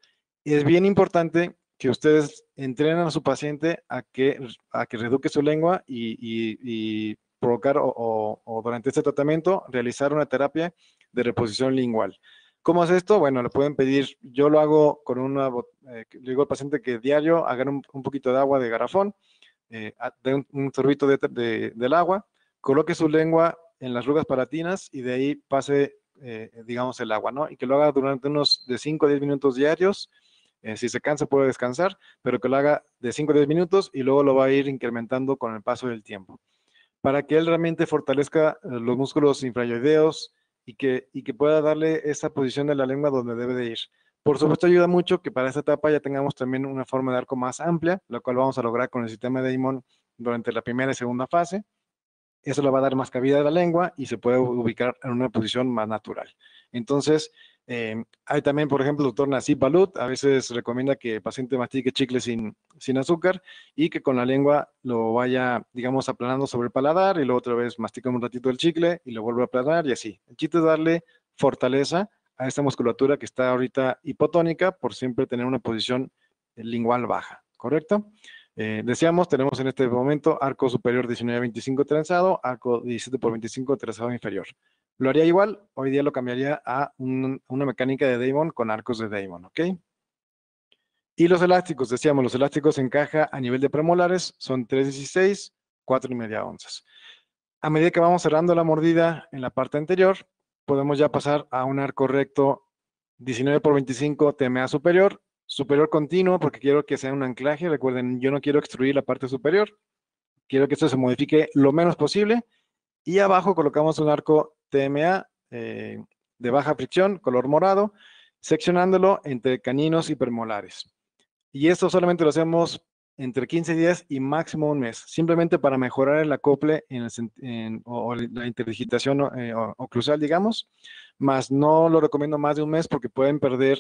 es bien importante que ustedes entrenen a su paciente a que, a que reduzca su lengua y provocar o, durante este tratamiento realizar una terapia de reposición lingual. ¿Cómo es esto? Bueno, le pueden pedir, yo lo hago con una, botella, eh, le digo al paciente que diario haga un, poquito de agua de garrafón, eh, de un, un sorbito del agua, coloque su lengua en las rugas palatinas y de ahí pase, eh, digamos, el agua, ¿no? Y que lo haga durante unos de 5 a 10 minutos diarios, si se cansa puede descansar, pero que lo haga de 5 a 10 minutos y luego lo va a ir incrementando con el paso del tiempo para que él realmente fortalezca eh, los músculos infrayoideos y que, y que pueda darle esa posición de la lengua donde debe de ir. Por supuesto, ayuda mucho que para esta etapa ya tengamos también una forma de arco más amplia, lo cual vamos a lograr con el sistema de Imon durante la primera y segunda fase. Eso le va a dar más cabida a la lengua y se puede ubicar en una posición más natural. Entonces, Em, hay también, por ejemplo, el doctor Nasib Balut, a veces recomienda que el paciente mastique chicle sin, sin azúcar y que con la lengua lo vaya, digamos, aplanando sobre el paladar y luego otra vez mastica un ratito el chicle y lo vuelve a aplanar y así. El chiste es darle fortaleza a esta musculatura que está ahorita hipotónica por siempre tener una posición lingual baja, ¿correcto? Eh, deseamos, tenemos en este momento arco superior 19-25 trenzado, arco 17 por 25 trenzado inferior. Lo haría igual, hoy día lo cambiaría a una mecánica de Damon con arcos de Damon, ¿ok? Y los elásticos, decíamos, los elásticos en caja a nivel de premolares son 3.16, 4 y media onzas. A medida que vamos cerrando la mordida en la parte anterior, podemos ya pasar a un arco recto 19 por 25 TMA superior, superior continuo porque quiero que sea un anclaje. Recuerden, yo no quiero extruir la parte superior. Quiero que esto se modifique lo menos posible. Y abajo colocamos un arco TMA eh, de baja fricción, color morado, seccionándolo entre caninos y permolares. Y esto solamente lo hacemos entre 15 días y máximo un mes, simplemente para mejorar el acople en o, la interdigitación eh, oclusal, digamos, más no lo recomiendo más de un mes porque pueden perder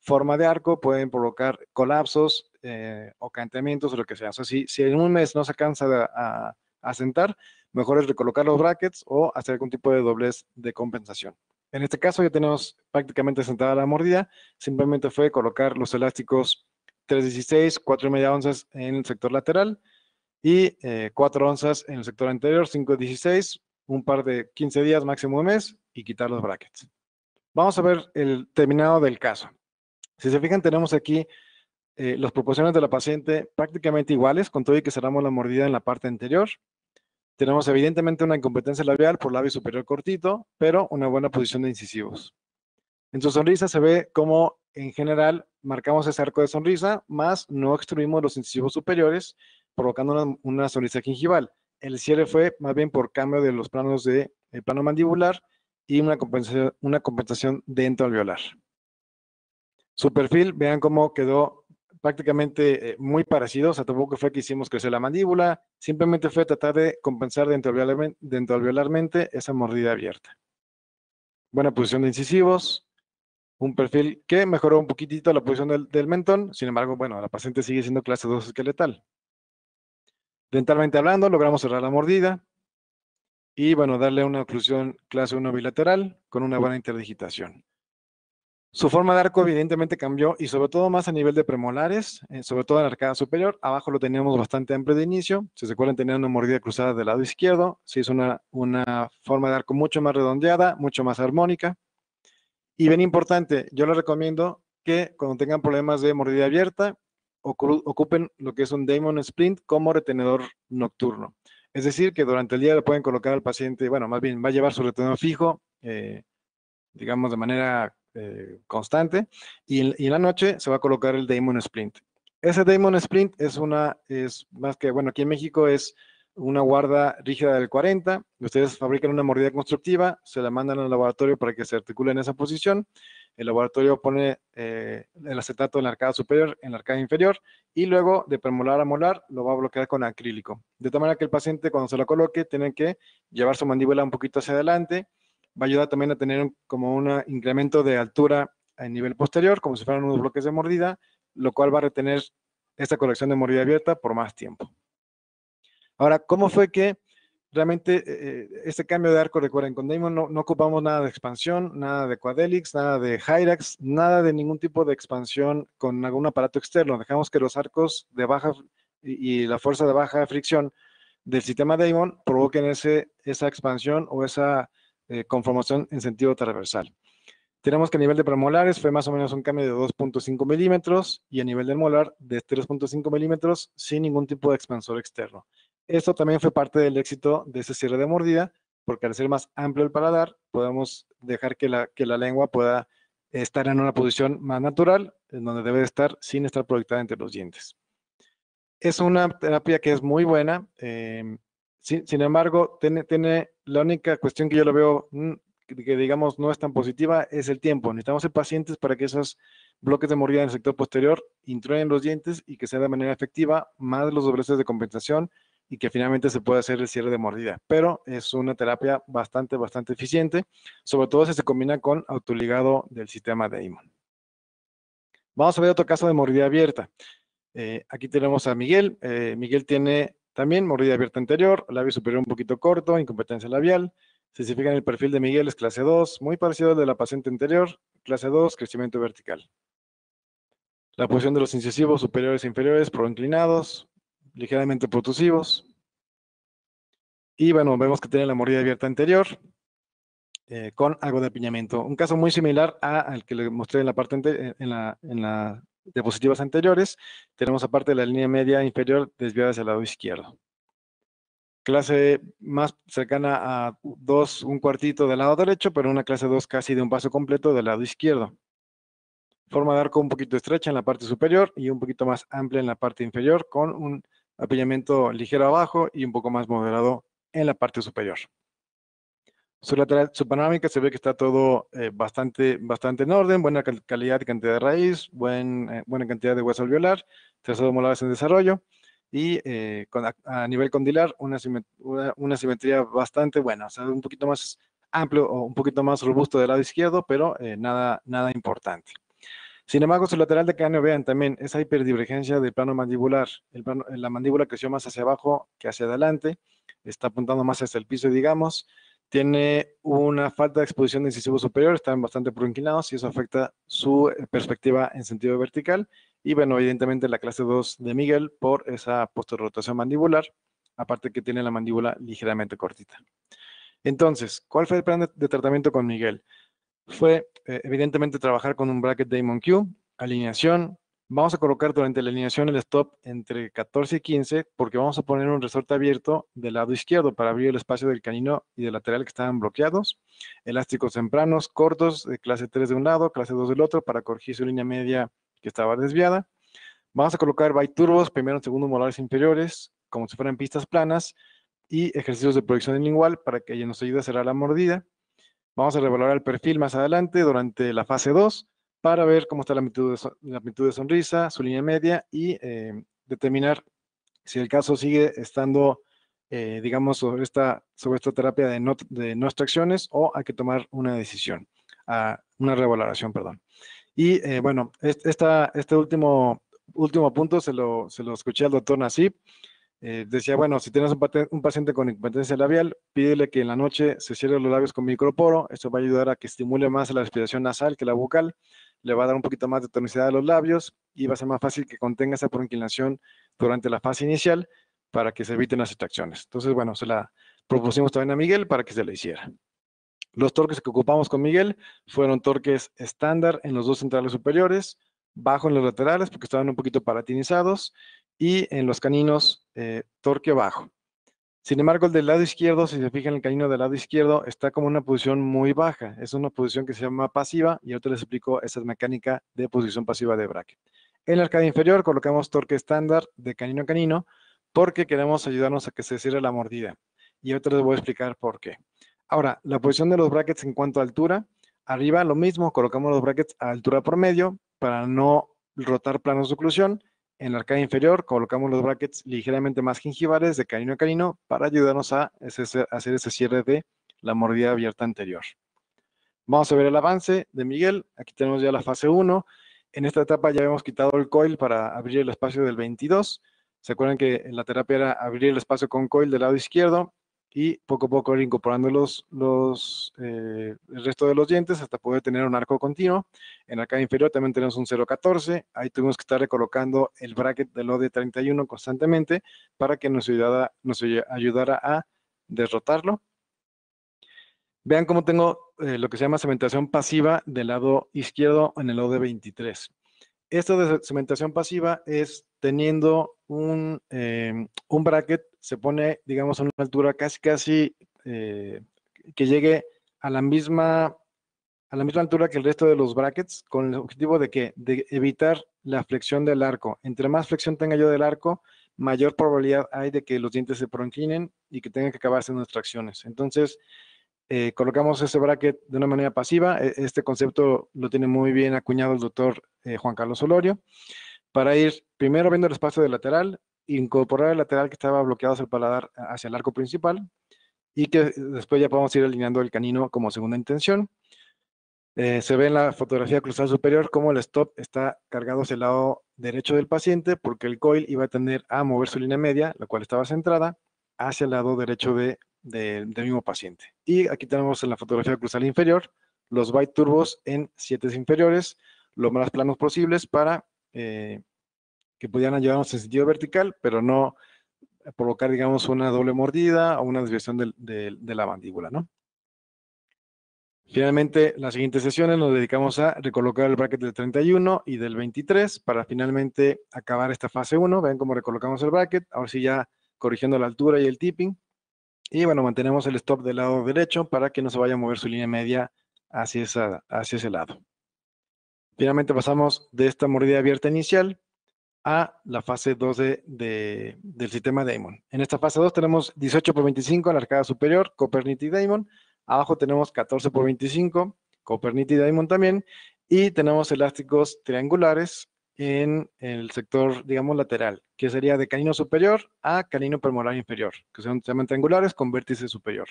forma de arco, pueden provocar colapsos eh, o cantamientos o lo que sea. O sea, si, en un mes no se cansa a, a mejor es recolocar los brackets o hacer algún tipo de doblez de compensación. En este caso ya tenemos prácticamente sentada la mordida, simplemente fue colocar los elásticos 3.16, 4,5 onzas en el sector lateral y eh, 4 onzas en el sector anterior, 5.16, un par de 15 días máximo un mes y quitar los brackets. Vamos a ver el terminado del caso. Si se fijan, tenemos aquí eh, las proporciones de la paciente prácticamente iguales, con todo y que cerramos la mordida en la parte anterior. Tenemos evidentemente una incompetencia labial por labio superior cortito, pero una buena posición de incisivos. En su sonrisa se ve cómo en general marcamos ese arco de sonrisa, más no extruimos los incisivos superiores, provocando una, sonrisa gingival. El cierre fue más bien por cambio de los planos de plano mandibular y una compensación, una compensación dentro alveolar. Su perfil, vean cómo quedó prácticamente eh, muy parecido, o sea, tampoco fue que hicimos crecer la mandíbula, simplemente fue tratar de compensar alveolarmente esa mordida abierta. Buena posición de incisivos, un perfil que mejoró un poquitito la posición del, del mentón, sin embargo, bueno, la paciente sigue siendo clase 2 esqueletal. Dentalmente hablando, logramos cerrar la mordida y, bueno, darle una oclusión clase 1 bilateral con una buena interdigitación. Su forma de arco evidentemente cambió y sobre todo más a nivel de premolares, eh, sobre todo en la arcada superior. Abajo lo teníamos bastante amplio de inicio. Si se acuerdan, tenía una mordida cruzada del lado izquierdo. Se hizo una, una forma de arco mucho más redondeada, mucho más armónica. Y bien importante, yo les recomiendo que cuando tengan problemas de mordida abierta, ocupen lo que es un Damon Splint como retenedor nocturno. Es decir, que durante el día le pueden colocar al paciente, bueno, más bien va a llevar su retenedor fijo, eh, digamos de manera eh, constante y en, la noche se va a colocar el Daemon Splint. Ese Daemon Splint es una, es más que, bueno, aquí en México es una guarda rígida del 40, ustedes fabrican una mordida constructiva, se la mandan al laboratorio para que se articule en esa posición, el laboratorio pone eh, el acetato en la arcada superior, en la arcada inferior, y luego de premolar a molar lo va a bloquear con acrílico. De tal manera que el paciente cuando se lo coloque tiene que llevar su mandíbula un poquito hacia adelante, va a ayudar también a tener como un incremento de altura en nivel posterior, como si fueran unos bloques de mordida, lo cual va a retener esta colección de mordida abierta por más tiempo. Ahora, ¿cómo fue que realmente eh, eh, este cambio de arco, recuerden, con Daemon no, ocupamos nada de expansión, nada de Quadelix, nada de Hyrax, nada de ningún tipo de expansión con algún aparato externo. Dejamos que los arcos de baja y, la fuerza de baja fricción del sistema Daemon provoquen ese, esa expansión o esa eh, conformación en sentido transversal. Tenemos que a nivel de premolares fue más o menos un cambio de 2.5 milímetros y a nivel del molar de 3.5 este milímetros sin ningún tipo de expansor externo. Esto también fue parte del éxito de ese cierre de mordida, porque al ser más amplio el paladar, podemos dejar que la, que la lengua pueda estar en una posición más natural, en donde debe estar sin estar proyectada entre los dientes. Es una terapia que es muy buena. Em, sin, embargo, tiene, la única cuestión que yo lo veo mm, que digamos no es tan positiva es el tiempo. Necesitamos ser pacientes para que esos bloques de mordida en el sector posterior en los dientes y que sea de manera efectiva, más los dobleces de compensación y que finalmente se pueda hacer el cierre de mordida. Pero es una terapia bastante, bastante eficiente, sobre todo si se combina con autoligado del sistema de Imon. Vamos a ver otro caso de mordida abierta. Eh, aquí tenemos a Miguel. Eh, Miguel tiene también mordida abierta anterior, labio superior un poquito corto, incompetencia labial. Si se fijan, el perfil de Miguel es clase 2, muy parecido al de la paciente anterior, clase 2, crecimiento vertical. La posición de los incisivos superiores e inferiores, proinclinados, ligeramente protusivos. Y bueno, vemos que tiene la mordida abierta anterior eh, con algo de apiñamiento. Un caso muy similar al que le mostré en la parte en la positivas anteriores, tenemos aparte la línea media inferior desviada hacia el lado izquierdo. Clase más cercana a dos un cuartito del lado derecho, pero una clase 2 casi de un paso completo del lado izquierdo. Forma de arco un poquito estrecha en la parte superior y un poquito más amplia en la parte inferior con un apellamiento ligero abajo y un poco más moderado en la parte superior. Su, lateral, su panorámica se ve que está todo eh, bastante, bastante en orden, buena calidad y cantidad de raíz, buen, eh, buena cantidad de hueso alveolar, trazado molares en desarrollo y eh, a, nivel condilar una, una, simetría bastante buena, o sea, un poquito más amplio o un poquito más robusto del lado izquierdo, pero nada, nada importante. Sin embargo, su lateral de cráneo, vean también, esa hiperdivergencia del plano mandibular. El la mandíbula creció más hacia abajo que hacia adelante, está apuntando más hacia el piso, digamos, tiene una falta de exposición de incisivo superior, están bastante proinclinados y eso afecta su perspectiva en sentido vertical. Y bueno, evidentemente la clase 2 de Miguel por esa posterrotación mandibular, aparte que tiene la mandíbula ligeramente cortita. Entonces, ¿cuál fue el plan de, tratamiento con Miguel? Fue eh, evidentemente trabajar con un bracket Damon Q, alineación, Vamos a colocar durante la alineación el stop entre 14 y 15 porque vamos a poner un resorte abierto del lado izquierdo para abrir el espacio del canino y del lateral que estaban bloqueados. Elásticos tempranos, cortos, de clase 3 de un lado, clase 2 del otro para corregir su línea media que estaba desviada. Vamos a colocar turbos primero y segundo molares inferiores, como si fueran pistas planas, y ejercicios de proyección lingual para que ella nos ayude a cerrar la mordida. Vamos a revalorar el perfil más adelante durante la fase 2 para ver cómo está la amplitud de, sonrisa, su línea media y eh, determinar si el caso sigue estando, eh, digamos, sobre esta, sobre esta terapia de no, de extracciones o hay que tomar una decisión, ah, una revaloración, perdón. Y eh, bueno, esta, este último, último punto se lo, se lo escuché al doctor Nasib eh, decía, bueno, si tienes un, paciente con impotencia labial, pídele que en la noche se cierre los labios con microporo. Esto va a ayudar a que estimule más la respiración nasal que la bucal. Le va a dar un poquito más de tonicidad a los labios y va a ser más fácil que contenga esa inclinación durante la fase inicial para que se eviten las extracciones. Entonces, bueno, se la propusimos también a Miguel para que se la hiciera. Los torques que ocupamos con Miguel fueron torques estándar en los dos centrales superiores, bajo en los laterales porque estaban un poquito paratinizados y en los caninos eh, torque bajo. Sin embargo, el del lado izquierdo, si se fijan, el canino del lado izquierdo está como una posición muy baja. Es una posición que se llama pasiva y ahorita les explico esa mecánica de posición pasiva de bracket. En la arcada inferior colocamos torque estándar de canino a canino porque queremos ayudarnos a que se cierre la mordida. Y ahorita les voy a explicar por qué. Ahora, la posición de los brackets en cuanto a altura. Arriba lo mismo, colocamos los brackets a altura promedio para no rotar planos de oclusión en la arcada inferior colocamos los brackets ligeramente más gingivales de carino a carino para ayudarnos a hacer ese cierre de la mordida abierta anterior. Vamos a ver el avance de Miguel. Aquí tenemos ya la fase 1. En esta etapa ya hemos quitado el coil para abrir el espacio del 22. ¿Se acuerdan que en la terapia era abrir el espacio con coil del lado izquierdo? y poco a poco ir incorporando los, los eh, el resto de los dientes hasta poder tener un arco continuo. En la cara inferior también tenemos un 0.14, ahí tuvimos que estar recolocando el bracket del OD31 constantemente para que nos ayudara, a derrotarlo. Vean cómo tengo eh, lo que se llama cementación pasiva del lado izquierdo en el OD23. Esta de cementación pasiva es teniendo em, un, bracket, se pone, digamos, a una altura casi, casi eh, que llegue a la misma a la misma altura que el resto de los brackets, con el objetivo de que de evitar la flexión del arco. Entre más flexión tenga yo del arco, mayor probabilidad hay de que los dientes se proinclinen y que tengan que acabarse en nuestras acciones. Entonces, eh, colocamos ese bracket de una manera pasiva. E, este concepto lo tiene muy bien acuñado el doctor eh, Juan Carlos Solorio, para ir primero viendo el espacio de lateral, incorporar el lateral que estaba bloqueado hacia el paladar hacia el arco principal y que después ya podemos ir alineando el canino como segunda intención. Eh, se ve en la fotografía cruzada superior cómo el stop está cargado hacia el lado derecho del paciente porque el coil iba a tener a mover su línea media, la cual estaba centrada, hacia el lado derecho de del mismo paciente. Y aquí tenemos en la fotografía cruzal inferior los byte turbos en siete inferiores, los más planos posibles para eh, que pudieran ayudarnos en sentido vertical, pero no provocar, digamos, una doble mordida o una desviación de, la mandíbula, ¿no? Finalmente, las siguientes sesiones nos dedicamos a recolocar el bracket del 31 y del 23 para finalmente acabar esta fase 1. Ven cómo recolocamos el bracket. Ahora sí ya corrigiendo la altura y el tipping y bueno, mantenemos el stop del lado derecho para que no se vaya a mover su línea media hacia, esa, hacia ese lado. Finalmente pasamos de esta mordida abierta inicial a la fase 2 del sistema Damon. En esta fase 2 tenemos 18 por 25 en la arcada superior, Copernic y Damon. Abajo tenemos 14 por 25, Copernic y Damon también. Y tenemos elásticos triangulares en el sector, digamos, lateral, que sería de canino superior a canino premolar inferior, que son, se llaman triangulares con vértice superior.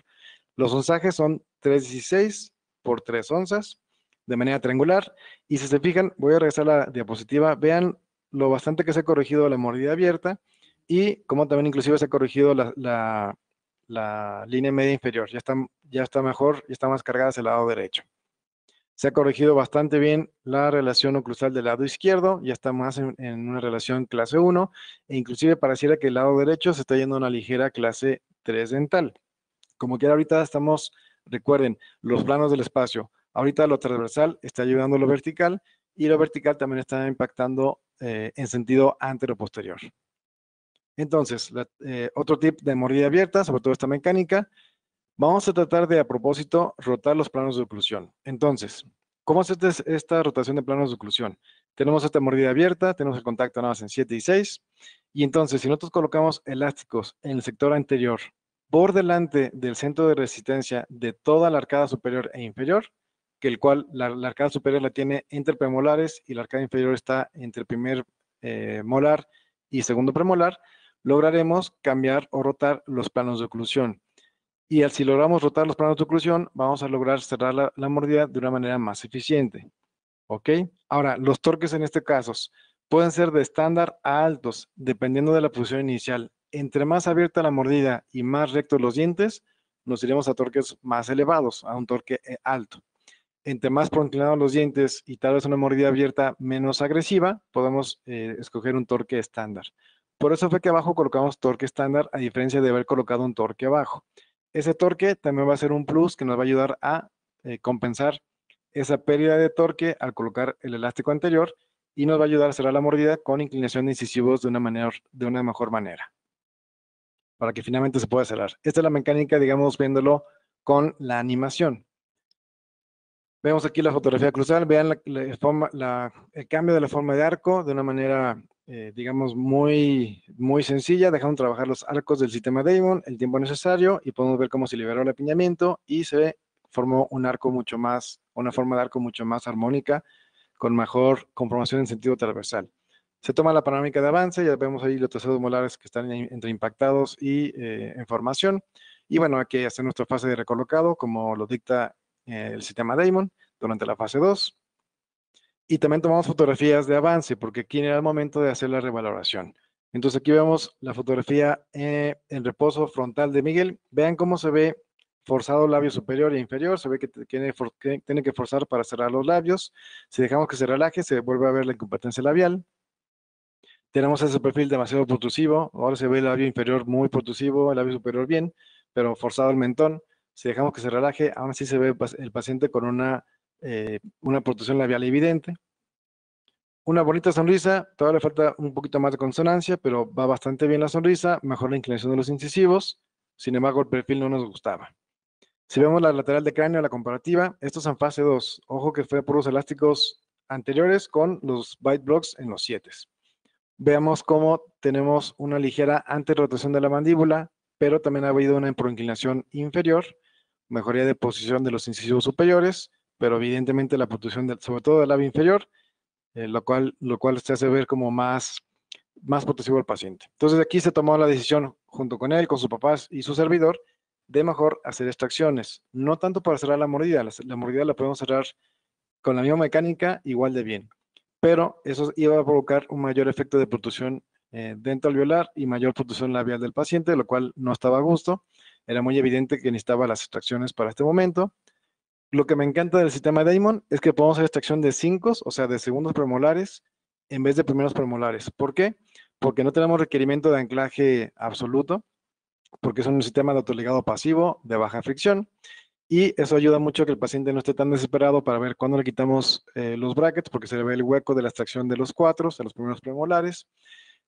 Los onzajes son 316 por 3 onzas de manera triangular. Y si se fijan, voy a regresar a la diapositiva, vean lo bastante que se ha corregido la mordida abierta y cómo también inclusive se ha corregido la, línea media inferior. Ya está, ya está mejor, y está más cargada hacia el lado derecho se ha corregido bastante bien la relación oclusal del lado izquierdo, ya está más en, una relación clase 1, e inclusive pareciera que el lado derecho se está yendo a una ligera clase 3 dental. Como quiera, ahorita estamos, recuerden, los planos del espacio. Ahorita lo transversal está ayudando a lo vertical y lo vertical también está impactando eh, en sentido antero-posterior. Entonces, eh, otro tip de mordida abierta, sobre todo esta mecánica, Vamos a tratar de, a propósito, rotar los planos de oclusión. Entonces, ¿cómo se hace esta rotación de planos de oclusión? Tenemos esta mordida abierta, tenemos el contacto nada más en 7 y 6, y entonces si nosotros colocamos elásticos en el sector anterior por delante del centro de resistencia de toda la arcada superior e inferior, que el cual la, arcada superior la tiene entre premolares y la arcada inferior está entre primer eh, molar y segundo premolar, lograremos cambiar o rotar los planos de oclusión. Y al si logramos rotar los planos de oclusión, vamos a lograr cerrar la, mordida de una manera más eficiente. ¿Ok? Ahora, los torques en este caso pueden ser de estándar a altos, dependiendo de la posición inicial. Entre más abierta la mordida y más rectos los dientes, nos iremos a torques más elevados, a un torque eh, alto. Entre más pronclinados los dientes y tal vez una mordida abierta menos agresiva, podemos eh, escoger un torque estándar. Por eso fue que abajo colocamos torque estándar, a diferencia de haber colocado un torque abajo. Ese torque también va a ser un plus que nos va a ayudar a eh, compensar esa pérdida de torque al colocar el elástico anterior y nos va a ayudar a cerrar la mordida con inclinación de incisivos de una, manera, de una mejor manera para que finalmente se pueda cerrar. Esta es la mecánica, digamos, viéndolo con la animación. Vemos aquí la fotografía cruzal, vean la, el cambio de la forma de arco de una manera eh, digamos, muy, muy sencilla. Dejaron trabajar los arcos del sistema Damon el tiempo necesario y podemos ver cómo se liberó el apiñamiento y se formó un arco mucho más, una forma de arco mucho más armónica, con mejor conformación en sentido transversal. Se toma la panorámica de avance, ya vemos ahí los terceros molares que están entre impactados y eh, en formación. Y bueno, aquí hacer nuestra fase de recolocado, como lo dicta eh, el sistema Damon durante la fase 2 y también tomamos fotografías de avance, porque aquí era el momento de hacer la revaloración. Entonces aquí vemos la fotografía eh, en reposo frontal de Miguel. Vean cómo se ve forzado labio superior e inferior, se ve que tiene, que tiene que forzar para cerrar los labios. Si dejamos que se relaje, se vuelve a ver la incompetencia labial. Tenemos ese perfil demasiado protrusivo, ahora se ve el labio inferior muy protrusivo, el labio superior bien, pero forzado el mentón. Si dejamos que se relaje, aún así se ve el paciente con una eh, una protección labial evidente. Una bonita sonrisa, todavía le falta un poquito más de consonancia, pero va bastante bien la sonrisa, mejor la inclinación de los incisivos, sin embargo el perfil no nos gustaba. Si vemos la lateral de cráneo, la comparativa, esto es en fase 2, ojo que fue por los elásticos anteriores con los bite blocks en los 7. Veamos cómo tenemos una ligera anterrotación de la mandíbula, pero también ha habido una proinclinación inferior, mejoría de posición de los incisivos superiores, pero evidentemente la protección sobre todo del labio inferior, eh, lo, cual, lo cual se hace ver como más, más al paciente. Entonces aquí se tomó la decisión, junto con él, con sus papás y su servidor, de mejor hacer extracciones, no tanto para cerrar la mordida, la, mordida la podemos cerrar con la misma mecánica igual de bien, pero eso iba a provocar un mayor efecto de protección eh, dentro alveolar y mayor protección labial del paciente, lo cual no estaba a gusto. Era muy evidente que necesitaba las extracciones para este momento lo que me encanta del sistema Damon es que podemos hacer extracción de 5, o sea, de segundos premolares, en vez de primeros premolares. ¿Por qué? Porque no tenemos requerimiento de anclaje absoluto, porque es un sistema de autoligado pasivo de baja fricción, y eso ayuda mucho a que el paciente no esté tan desesperado para ver cuándo le quitamos eh, los brackets, porque se le ve el hueco de la extracción de los cuatro, de los primeros premolares.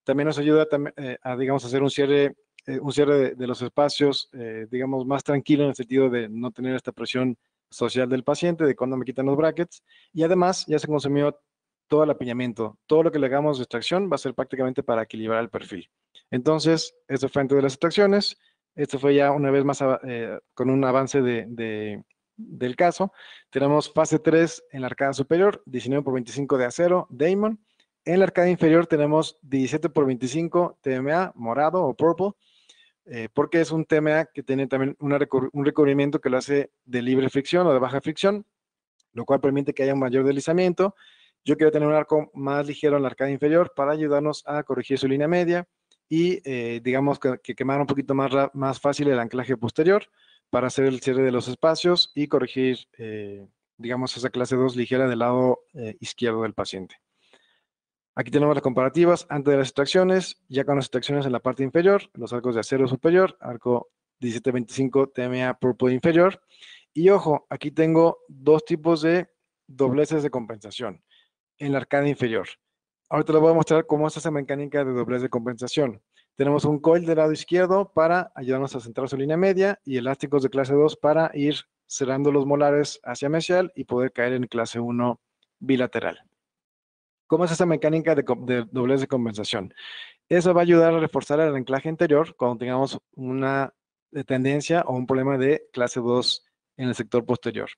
También nos ayuda eh, a, digamos, hacer un cierre, eh, un cierre de, de los espacios, digamos, más tranquilo en el sentido de no tener esta presión social del paciente, de cuando me quitan los brackets, y además ya se consumió todo el apiñamiento. Todo lo que le hagamos de extracción va a ser prácticamente para equilibrar el perfil. Entonces, esto fue antes de las extracciones, esto fue ya una vez más eh, con un avance del caso. Tenemos fase 3 en la arcada superior, 19 por 25 de acero, Damon. En la arcada inferior tenemos 17 por 25 TMA, morado o purple. Eh, porque es un tema que tiene también un recubrimiento que lo hace de libre fricción o de baja fricción, lo cual permite que haya un mayor deslizamiento. Yo quiero tener un arco más ligero en la arcada inferior para ayudarnos a corregir su línea media y eh, digamos que, que, quemar un poquito más, más fácil el anclaje posterior para hacer el cierre de los espacios y corregir, eh, digamos, esa clase 2 ligera del lado izquierdo del paciente. Aquí tenemos las comparativas antes de las extracciones, ya con las extracciones en la parte inferior, los arcos de acero superior, arco 1725 TMA purple inferior. Y ojo, aquí tengo dos tipos de dobleces de compensación en la arcada inferior. Ahorita les voy a mostrar cómo es esa mecánica de doblez de compensación. Tenemos un coil del lado izquierdo para ayudarnos a centrar su línea media y elásticos de clase 2 para ir cerrando los molares hacia mesial y poder caer en clase 1 bilateral. ¿Cómo es esa mecánica de, doblez de compensación? Eso va a ayudar a reforzar el anclaje anterior cuando tengamos una eh, tendencia o un problema de clase 2 en el sector posterior.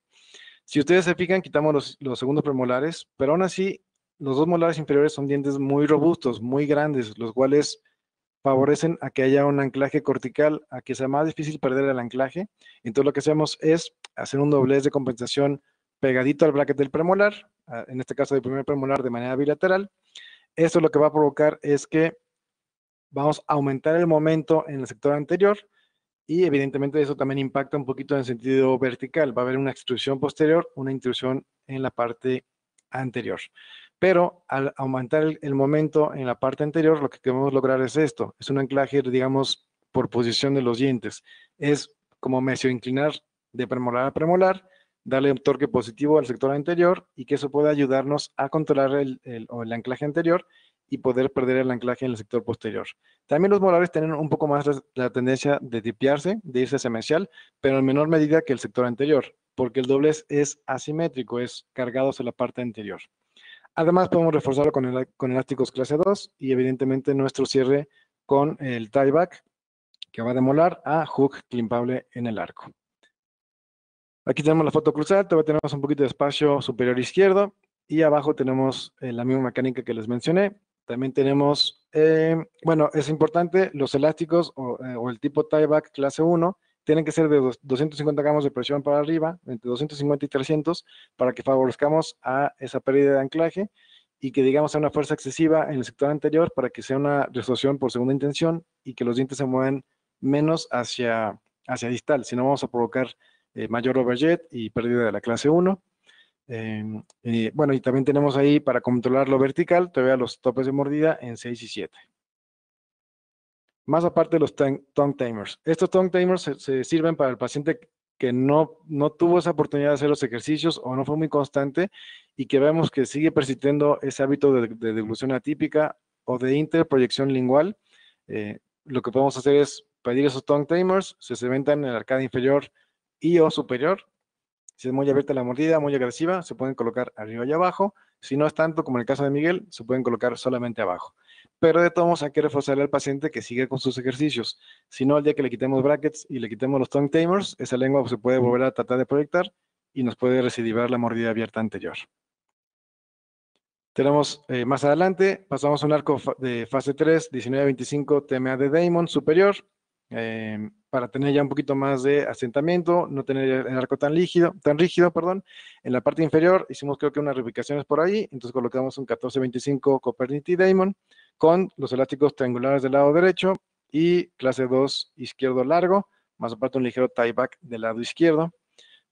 Si ustedes se fijan, quitamos los, los segundos premolares, pero aún así los dos molares inferiores son dientes muy robustos, muy grandes, los cuales favorecen a que haya un anclaje cortical, a que sea más difícil perder el anclaje. Entonces lo que hacemos es hacer un doblez de compensación pegadito al bracket del premolar, en este caso del primer premolar de manera bilateral. Esto lo que va a provocar es que vamos a aumentar el momento en el sector anterior y evidentemente eso también impacta un poquito en sentido vertical. Va a haber una extrusión posterior, una intrusión en la parte anterior. Pero al aumentar el, momento en la parte anterior, lo que queremos lograr es esto. Es un anclaje, digamos, por posición de los dientes. Es como inclinar de premolar a premolar darle un torque positivo al sector anterior y que eso pueda ayudarnos a controlar el, anclaje anterior y poder perder el anclaje en el sector posterior. También los molares tienen un poco más la tendencia de tipiarse, de irse semencial, pero en menor medida que el sector anterior, porque el doblez es asimétrico, es cargado hacia la parte anterior. Además, podemos reforzarlo con, con elásticos clase 2 y evidentemente nuestro cierre con el tieback, que va a molar a hook climpable en el arco. Aquí tenemos la foto cruzada, todavía tenemos un poquito de espacio superior izquierdo y abajo tenemos eh, la misma mecánica que les mencioné. También tenemos, eh, bueno, es importante, los elásticos o, eh, el tipo tieback clase 1 tienen que ser de 250 gramos de presión para arriba, entre 250 y 300, para que favorezcamos a esa pérdida de anclaje y que digamos sea una fuerza excesiva en el sector anterior para que sea una resolución por segunda intención y que los dientes se muevan menos hacia, hacia distal, si no vamos a provocar eh, mayor overjet y pérdida de la clase 1. Em, bueno, y también tenemos ahí para controlar lo vertical, todavía los topes de mordida en 6 y 7. Más aparte los tongue tamers. Estos tongue tamers se, sirven para el paciente que no, no tuvo esa oportunidad de hacer los ejercicios o no fue muy constante y que vemos que sigue persistiendo ese hábito de, de devolución atípica o de interproyección lingual, eh, lo que podemos hacer es pedir esos tongue tamers, se cementan en el arcada inferior y o superior. Si es muy abierta la mordida, muy agresiva, se pueden colocar arriba y abajo. Si no es tanto como en el caso de Miguel, se pueden colocar solamente abajo. Pero de todos modos hay que reforzarle al paciente que sigue con sus ejercicios. Si no, el día que le quitemos brackets y le quitemos los tongue tamers, esa lengua se puede volver a tratar de proyectar y nos puede recidivar la mordida abierta anterior. Tenemos eh, más adelante, pasamos a un arco de fase 3, 19-25 TMA de Damon superior, Em, para tener ya un poquito más de asentamiento, no tener el arco tan rígido, tan rígido, perdón. En la parte inferior hicimos creo que unas reubicaciones por ahí, entonces colocamos un 1425 y Damon con los elásticos triangulares del lado derecho y clase 2 izquierdo largo, más aparte un ligero tieback del lado izquierdo.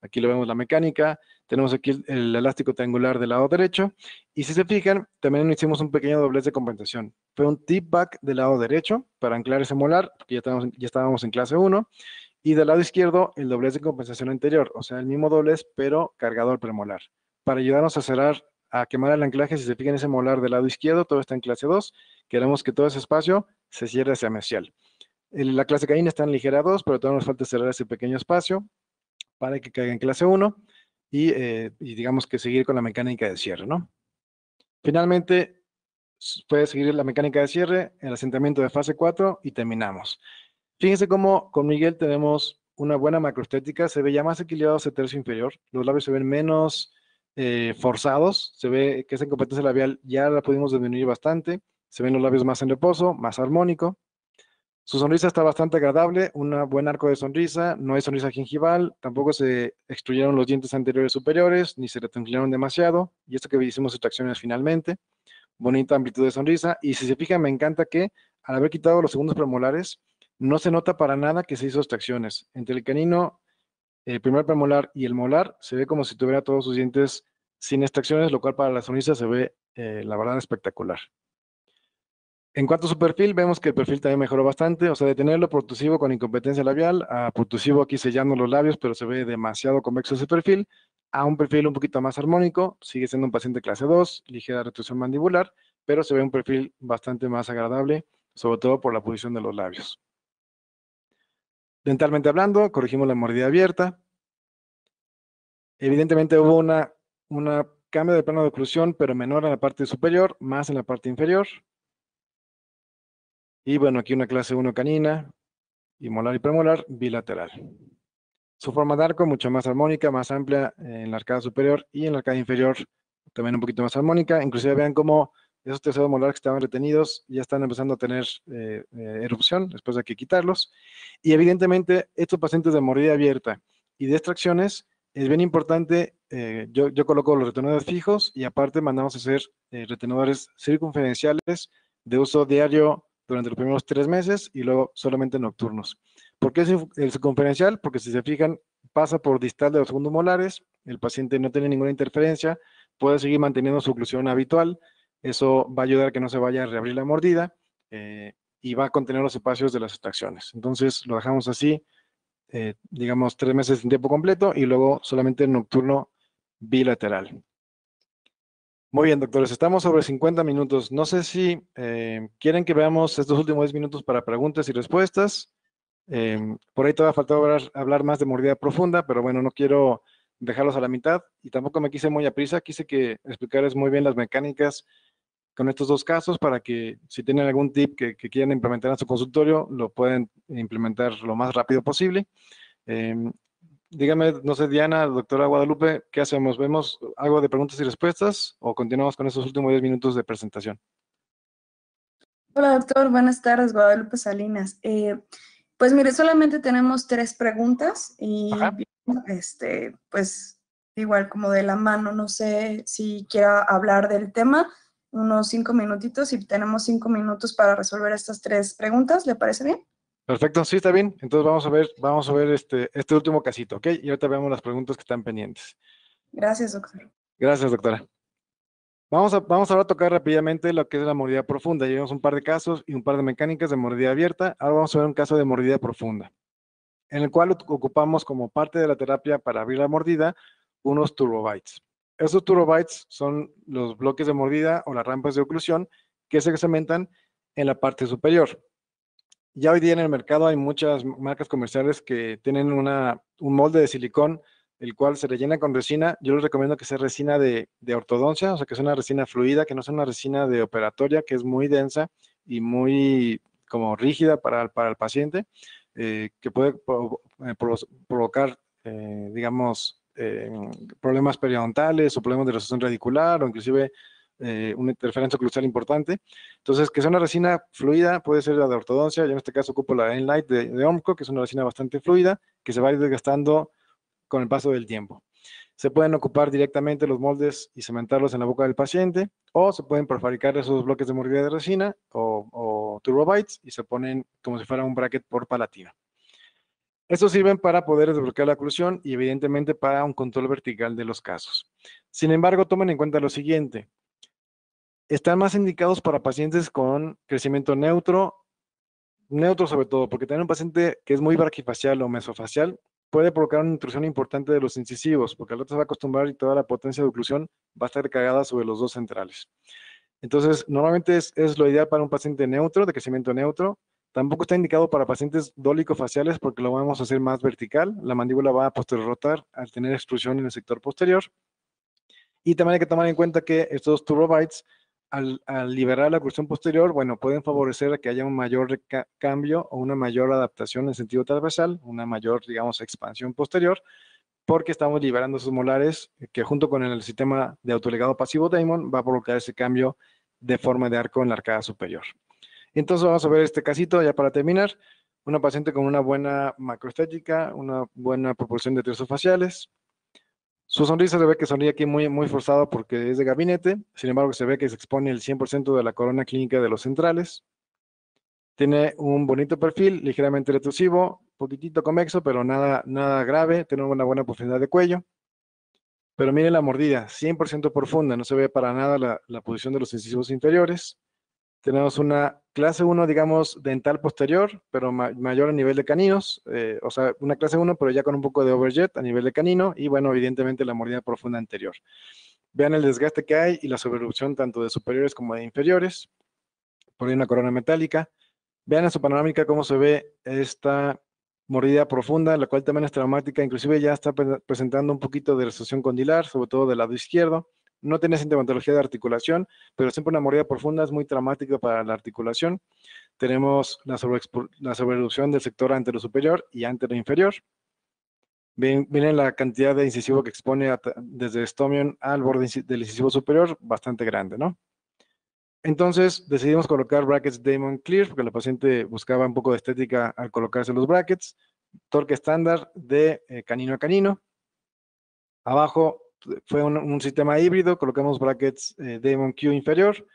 Aquí lo vemos la mecánica, tenemos aquí el elástico triangular del lado derecho, y si se fijan, también hicimos un pequeño doblez de compensación. Fue un tip back del lado derecho para anclar ese molar, ya, estábamos en clase 1, y del lado izquierdo el doblez de compensación anterior, o sea, el mismo doblez, pero cargador premolar, para ayudarnos a cerrar, a quemar el anclaje, si se fijan ese molar del lado izquierdo, todo está en clase 2, queremos que todo ese espacio se cierre hacia mesial. La clase caína está en ligera 2, pero todavía nos falta cerrar ese pequeño espacio para que caiga en clase 1 eh, y, digamos que seguir con la mecánica de cierre, ¿no? Finalmente, puede seguir la mecánica de cierre, el asentamiento de fase 4 y terminamos. Fíjense cómo con Miguel tenemos una buena macroestética, se ve ya más equilibrado ese tercio inferior, los labios se ven menos eh, forzados, se ve que esa incompetencia labial ya la pudimos disminuir bastante, se ven los labios más en reposo, más armónico, su sonrisa está bastante agradable, un buen arco de sonrisa, no hay sonrisa gingival, tampoco se extruyeron los dientes anteriores superiores, ni se retangularon demasiado, y esto que hicimos extracciones finalmente. Bonita amplitud de sonrisa, y si se fijan, me encanta que al haber quitado los segundos premolares, no se nota para nada que se hizo extracciones. Entre el canino, el primer premolar y el molar, se ve como si tuviera todos sus dientes sin extracciones, lo cual para la sonrisa se ve, eh, la verdad, espectacular. En cuanto a su perfil, vemos que el perfil también mejoró bastante, o sea, de tenerlo protusivo con incompetencia labial, a protusivo aquí sellando los labios, pero se ve demasiado convexo ese perfil, a un perfil un poquito más armónico, sigue siendo un paciente clase 2, ligera retrusión mandibular, pero se ve un perfil bastante más agradable, sobre todo por la posición de los labios. Dentalmente hablando, corregimos la mordida abierta. Evidentemente hubo una, cambio de plano de oclusión, pero menor en la parte superior, más en la parte inferior. Y bueno, aquí una clase 1 canina, y molar y premolar bilateral. Su forma de arco mucho más armónica, más amplia en la arcada superior y en la arcada inferior también un poquito más armónica. Inclusive vean cómo esos terceros molares que estaban retenidos ya están empezando a tener eh, eh, erupción, después de que quitarlos. Y evidentemente estos pacientes de mordida abierta y de extracciones es bien importante, eh, yo, yo, coloco los retenedores fijos y aparte mandamos a hacer retenedores circunferenciales de uso diario durante los primeros tres meses y luego solamente nocturnos. ¿Por qué es el circunferencial? Porque si se fijan, pasa por distal de los segundos molares, el paciente no tiene ninguna interferencia, puede seguir manteniendo su oclusión habitual, eso va a ayudar a que no se vaya a reabrir la mordida eh, y va a contener los espacios de las extracciones. Entonces lo dejamos así, eh, digamos, tres meses en tiempo completo y luego solamente nocturno bilateral. Muy bien, doctores, estamos sobre 50 minutos. No sé si eh, quieren que veamos estos últimos 10 minutos para preguntas y respuestas. Em, por ahí todavía faltaba hablar, más de mordida profunda, pero bueno, no quiero dejarlos a la mitad y tampoco me quise muy a prisa. Quise que explicarles muy bien las mecánicas con estos dos casos para que si tienen algún tip que, quieran implementar en su consultorio, lo pueden implementar lo más rápido posible. Em, dígame, no sé, Diana, doctora Guadalupe, ¿qué hacemos? ¿Vemos algo de preguntas y respuestas o continuamos con esos últimos 10 minutos de presentación?
Hola, doctor. Buenas tardes, Guadalupe Salinas. Eh, pues mire, solamente tenemos tres preguntas y este, pues igual como de la mano, no sé si quiera hablar del tema, unos cinco minutitos y tenemos cinco minutos para resolver estas tres preguntas. ¿Le parece bien?
Perfecto, sí, está bien. Entonces vamos a ver, vamos a ver este, este, último casito, ¿ok? Y ahorita vemos las preguntas que están pendientes.
Gracias, doctor.
Gracias, doctora. Vamos, a, vamos ahora a tocar rápidamente lo que es la mordida profunda. Llevamos un par de casos y un par de mecánicas de mordida abierta. Ahora vamos a ver un caso de mordida profunda, en el cual ocupamos como parte de la terapia para abrir la mordida unos turbobytes. Esos turbobytes son los bloques de mordida o las rampas de oclusión que se cementan en la parte superior. Ya hoy día en el mercado hay muchas marcas comerciales que tienen una, un molde de silicón, el cual se rellena con resina. Yo les recomiendo que sea resina de, ortodoncia, o sea, que sea una resina fluida, que no sea una resina de operatoria, que es muy densa y muy como rígida para, el paciente, eh, que puede eh, provocar, eh, digamos, problemas periodontales o problemas de resolución radicular o inclusive eh, una interferencia crucial importante. Entonces, que sea una resina fluida, puede ser la de ortodoncia, yo en este caso ocupo la Enlight de, de Omco, que es una resina bastante fluida, que se va a ir desgastando con el paso del tiempo. Se pueden ocupar directamente los moldes y cementarlos en la boca del paciente, o se pueden prefabricar esos bloques de mordida de resina o, o turbobytes y se ponen como si fuera un bracket por palatina. Estos sirven para poder desbloquear la oclusión y evidentemente para un control vertical de los casos. Sin embargo, tomen en cuenta lo siguiente están más indicados para pacientes con crecimiento neutro, neutro sobre todo, porque tener un paciente que es muy barquifacial o mesofacial puede provocar una intrusión importante de los incisivos, porque el otro se va a acostumbrar y toda la potencia de oclusión va a estar cargada sobre los dos centrales. Entonces, normalmente es, lo ideal para un paciente neutro, de crecimiento neutro. Tampoco está indicado para pacientes dólico-faciales porque lo vamos a hacer más vertical. La mandíbula va a posterrotar al tener extrusión en el sector posterior. Y también hay que tomar en cuenta que estos turbobites al, liberar la cuestión posterior, bueno, pueden favorecer a que haya un mayor cambio o una mayor adaptación en sentido transversal, una mayor, digamos, expansión posterior, porque estamos liberando esos molares eh, que junto con el sistema de autolegado pasivo Damon va a provocar ese cambio de forma de arco en la arcada superior. Entonces vamos a ver este casito ya para terminar. Una paciente con una buena macroestética, una buena proporción de tercios faciales, su sonrisa se ve que sonríe aquí muy, muy forzada porque es de gabinete, sin embargo se ve que se expone el 100% de la corona clínica de los centrales. Tiene un bonito perfil, ligeramente retrusivo, poquitito convexo, pero nada, nada grave, tiene una buena profundidad de cuello. Pero miren la mordida, 100% profunda, no se ve para nada la, la posición de los incisivos inferiores. Tenemos una clase 1, digamos, dental posterior, pero mayor a nivel de caninos, eh, o sea, una clase 1, pero ya con un poco de overjet a nivel de canino, y bueno, evidentemente la mordida profunda anterior. Vean el desgaste que hay y la sobrerupción tanto de superiores como de inferiores. Por ahí una corona metálica. Vean en su panorámica cómo se ve esta mordida profunda, la cual también es traumática, inclusive ya está presentando un poquito de resolución condilar, sobre todo del lado izquierdo. No tiene sintomatología de articulación, pero siempre una mordida profunda es muy traumática para la articulación. Tenemos la, la del sector antero superior y antero inferior. Miren la cantidad de incisivo que expone desde estomión al borde del incisivo superior, bastante grande, ¿no? Entonces decidimos colocar brackets Damon Clear, porque la paciente buscaba un poco de estética al colocarse los brackets. Torque estándar de eh, canino a canino. Abajo fue un, sistema híbrido, colocamos brackets eh, Damon Q inferior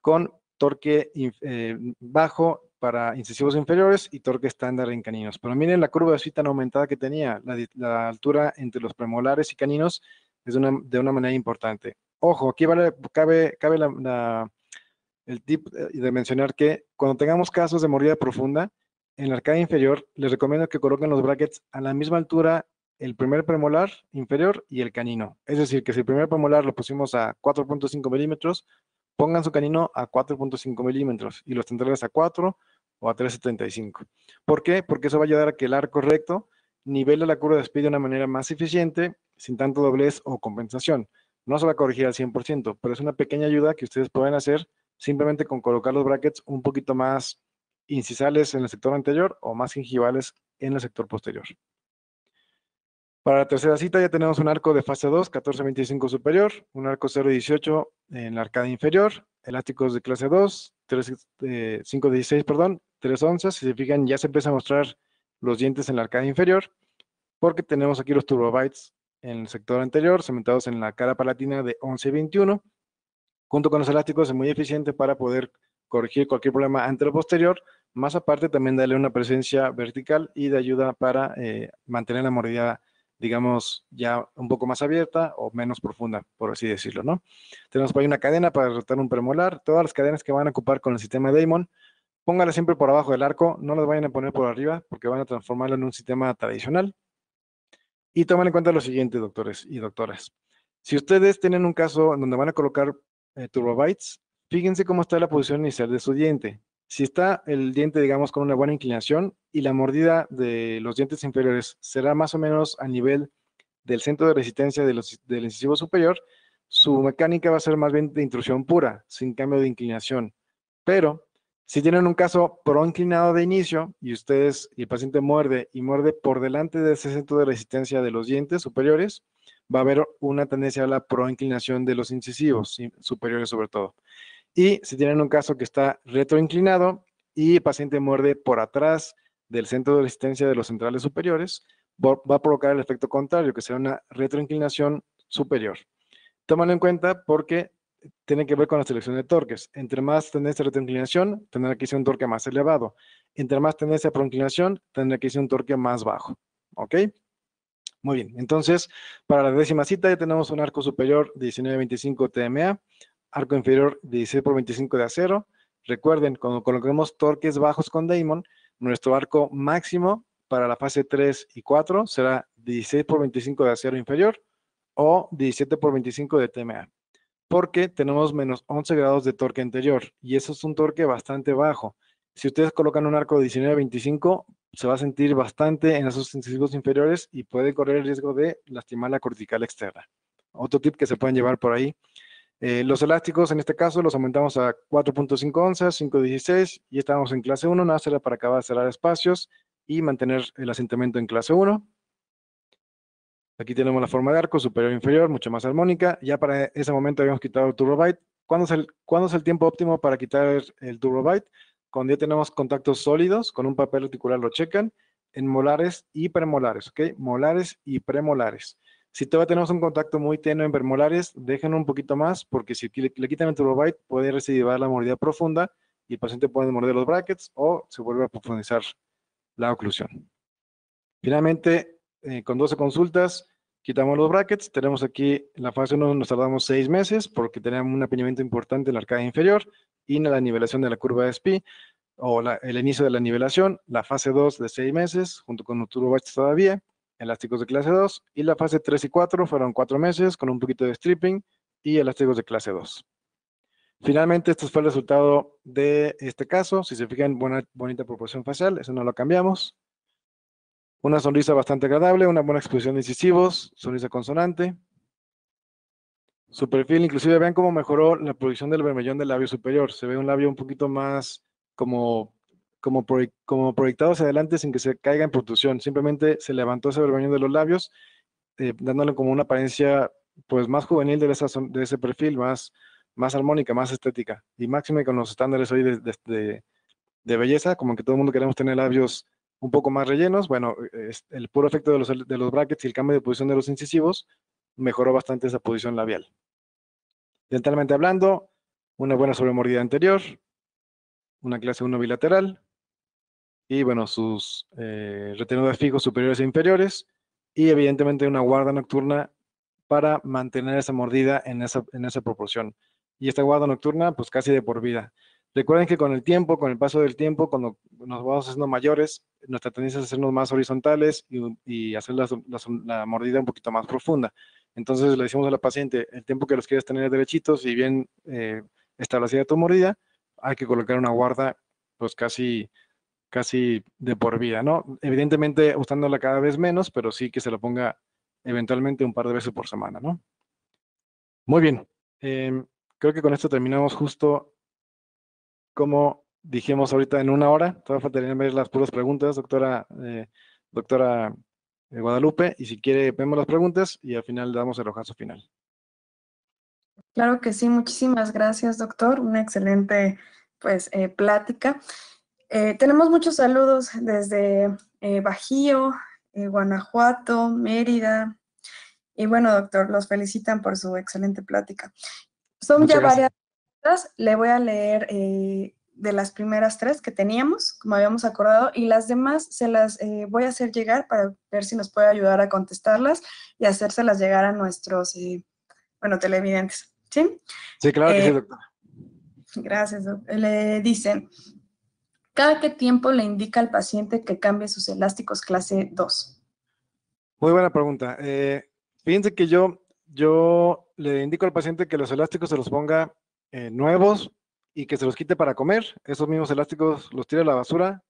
con torque eh, bajo para incisivos inferiores y torque estándar en caninos. Pero miren la curva así tan aumentada que tenía, la, altura entre los premolares y caninos es de una manera importante. Ojo, aquí vale, cabe, el tip eh, de mencionar que cuando tengamos casos de mordida profunda, en la arcada inferior, les recomiendo que coloquen los brackets a la misma altura el primer premolar inferior y el canino. Es decir, que si el primer premolar lo pusimos a 4.5 milímetros, pongan su canino a 4.5 milímetros y los centrales a 4 o a 3.75. ¿Por qué? Porque eso va a ayudar a que el arco recto nivele la curva de speed de una manera más eficiente, sin tanto doblez o compensación. No se va a corregir al 100%, pero es una pequeña ayuda que ustedes pueden hacer simplemente con colocar los brackets un poquito más incisales en el sector anterior o más gingivales en el sector posterior. Para la tercera cita ya tenemos un arco de fase 2, 14-25 superior, un arco 0-18 en la arcada inferior, elásticos de clase 2, 5-16, eh, perdón, 3-11. Si se fijan, ya se empieza a mostrar los dientes en la arcada inferior, porque tenemos aquí los turbobytes en el sector anterior, cementados en la cara palatina de 11-21, junto con los elásticos es muy eficiente para poder corregir cualquier problema ante o posterior, más aparte también darle una presencia vertical y de ayuda para eh, mantener la mordida digamos, ya un poco más abierta o menos profunda, por así decirlo, ¿no? Tenemos por ahí una cadena para rotar un premolar. Todas las cadenas que van a ocupar con el sistema Damon, póngalas siempre por abajo del arco, no las vayan a poner por arriba porque van a transformarlo en un sistema tradicional. Y tomen en cuenta lo siguiente, doctores y doctoras. Si ustedes tienen un caso donde van a colocar eh, turbobytes, fíjense cómo está la posición inicial de su diente. Si está el diente, digamos, con una buena inclinación y la mordida de los dientes inferiores será más o menos a nivel del centro de resistencia del incisivo superior, su mecánica va a ser más bien de intrusión pura, sin cambio de inclinación. Pero si tienen un caso proinclinado de inicio y ustedes y el paciente muerde y muerde por delante de ese centro de resistencia de los dientes superiores, va a haber una tendencia a la proinclinación de los incisivos superiores sobre todo. Y si tienen un caso que está retroinclinado y el paciente muerde por atrás del centro de resistencia de los centrales superiores, va a provocar el efecto contrario, que será una retroinclinación superior. Tómalo en cuenta porque tiene que ver con la selección de torques. Entre más tendencia a retroinclinación, tendrá que ser un torque más elevado. Entre más tendencia a proinclinación, tendrá que ser un torque más bajo. ¿Ok? Muy bien, entonces para la décima cita ya tenemos un arco superior de 1925 TMA, arco inferior 16 por 25 de acero. Recuerden, cuando coloquemos torques bajos con Damon, nuestro arco máximo para la fase 3 y 4 será 16 por 25 de acero inferior o 17 por 25 de TMA, porque tenemos menos 11 grados de torque anterior y eso es un torque bastante bajo. Si ustedes colocan un arco de 19-25, se va a sentir bastante en esos incisivos inferiores y puede correr el riesgo de lastimar la cortical externa. Otro tip que se pueden llevar por ahí eh, los elásticos, en este caso, los aumentamos a 4.5 onzas, 5.16, y estamos en clase 1, nada será para acabar de cerrar espacios y mantener el asentamiento en clase 1. Aquí tenemos la forma de arco, superior e inferior, mucho más armónica. Ya para ese momento habíamos quitado el turbo byte. ¿Cuándo es el, tiempo óptimo para quitar el turbo byte? Cuando ya tenemos contactos sólidos, con un papel articular lo checan, en molares y premolares, ¿ok? Molares y premolares. Si todavía tenemos un contacto muy tenue en bermolares déjenlo un poquito más, porque si le, quitan el turbobite, puede recibir la mordida profunda y el paciente puede morder los brackets o se vuelve a profundizar la oclusión. Finalmente, eh, con 12 consultas, quitamos los brackets. Tenemos aquí, la fase 1 nos tardamos 6 meses porque tenemos un apiñamiento importante en la arcada inferior y en la nivelación de la curva de SPI o el inicio de la nivelación, la fase 2 de 6 meses, junto con los turbobite todavía, elásticos de clase 2 y la fase 3 y 4 fueron 4 meses con un poquito de stripping y elásticos de clase 2. Finalmente, este fue el resultado de este caso. Si se fijan, buena, bonita proporción facial, eso no lo cambiamos. Una sonrisa bastante agradable, una buena exposición de incisivos, sonrisa consonante. Su perfil, inclusive vean cómo mejoró la producción del vermellón del labio superior. Se ve un labio un poquito más como como, proyectado hacia adelante sin que se caiga en protrusión. Simplemente se levantó ese el de los labios, eh, dándole como una apariencia pues más juvenil de, de ese perfil, más, más armónica, más estética. Y máxime con los estándares hoy de, belleza, como que todo el mundo queremos tener labios un poco más rellenos. Bueno, el puro efecto de los, de los brackets y el cambio de posición de los incisivos mejoró bastante esa posición labial. Dentalmente hablando, una buena sobremordida anterior, una clase 1 bilateral, y bueno, sus eh, fijos superiores e inferiores, y evidentemente una guarda nocturna para mantener esa mordida en esa, en esa proporción. Y esta guarda nocturna, pues casi de por vida. Recuerden que con el tiempo, con el paso del tiempo, cuando nos vamos haciendo mayores, nuestra tendencia es hacernos más horizontales y, y hacer la, mordida un poquito más profunda. Entonces le decimos a la paciente, el tiempo que los quieres tener derechitos y bien eh, establecida tu mordida, hay que colocar una guarda pues casi casi de por vida, ¿no? Evidentemente gustándola cada vez menos, pero sí que se la ponga eventualmente un par de veces por semana, ¿no? Muy bien, em, creo que con esto terminamos justo como dijimos ahorita en una hora. Todavía faltarían ver las puras preguntas, doctora, eh, doctora eh, Guadalupe, y si quiere vemos las preguntas y al final damos el ojazo final.
Claro que sí, muchísimas gracias, doctor. Una excelente pues eh, plática. Eh, tenemos muchos saludos desde eh, Bajío, eh, Guanajuato, Mérida. Y bueno, doctor, los felicitan por su excelente plática. Son ya varias. preguntas. Le voy a leer de las primeras tres que teníamos, como habíamos acordado, y las demás se las voy a hacer llegar para ver si nos puede ayudar a contestarlas y hacérselas llegar a nuestros, bueno, televidentes. ¿Sí?
Sí, claro que sí, doctor.
Gracias, doctor. Le dicen, ¿Cada qué tiempo le indica al paciente que cambie sus elásticos clase 2?
Muy buena pregunta. Eh, fíjense que yo, yo le indico al paciente que los elásticos se los ponga eh, nuevos y que se los quite para comer. Esos mismos elásticos los tira a la basura,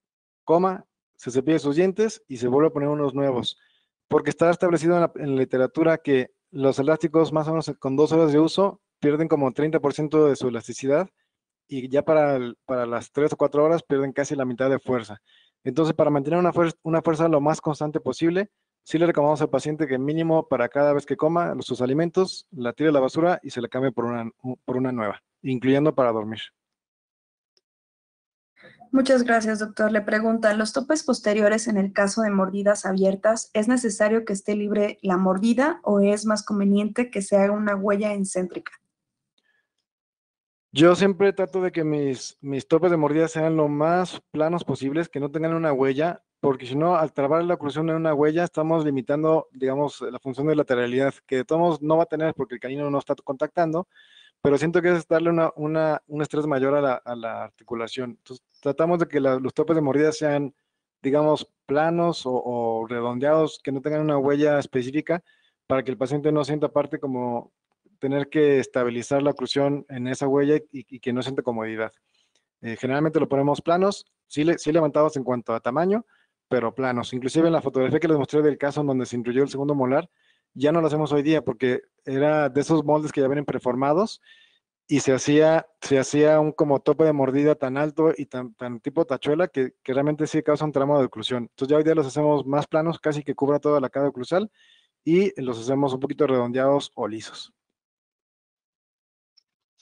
coma, se cepille sus dientes y se vuelve a poner unos nuevos. Porque está establecido en la, en la literatura que los elásticos más o menos con dos horas de uso pierden como 30% de su elasticidad y ya para, para las tres o cuatro horas pierden casi la mitad de fuerza. Entonces, para mantener una fuerza, una fuerza lo más constante posible, sí le recomendamos al paciente que mínimo para cada vez que coma sus alimentos, la tire a la basura y se la cambie por una, por una nueva, incluyendo para dormir.
Muchas gracias, doctor. Le pregunta, ¿los topes posteriores en el caso de mordidas abiertas, es necesario que esté libre la mordida o es más conveniente que se haga una huella encéntrica?
Yo siempre trato de que mis, mis topes de mordida sean lo más planos posibles, que no tengan una huella, porque si no, al trabar la oclusión en una huella, estamos limitando, digamos, la función de lateralidad, que de todos modos no va a tener porque el canino no está contactando, pero siento que es darle una, un estrés mayor a la, articulación. Entonces, tratamos de que los topes de mordida sean, digamos, planos o, o redondeados, que no tengan una huella específica, para que el paciente no sienta parte como, tener que estabilizar la oclusión en esa huella y, que no siente comodidad. Eh, generalmente lo ponemos planos, sí, le, sí, levantados en cuanto a tamaño, pero planos. Inclusive en la fotografía que les mostré del caso en donde se incluyó el segundo molar, ya no lo hacemos hoy día porque era de esos moldes que ya vienen preformados y se hacía, se hacía un como tope de mordida tan alto y tan, tan tipo tachuela que, que, realmente sí causa un tramo de oclusión. Entonces ya hoy día los hacemos más planos, casi que cubra toda la cara oclusal y los hacemos un poquito redondeados o lisos.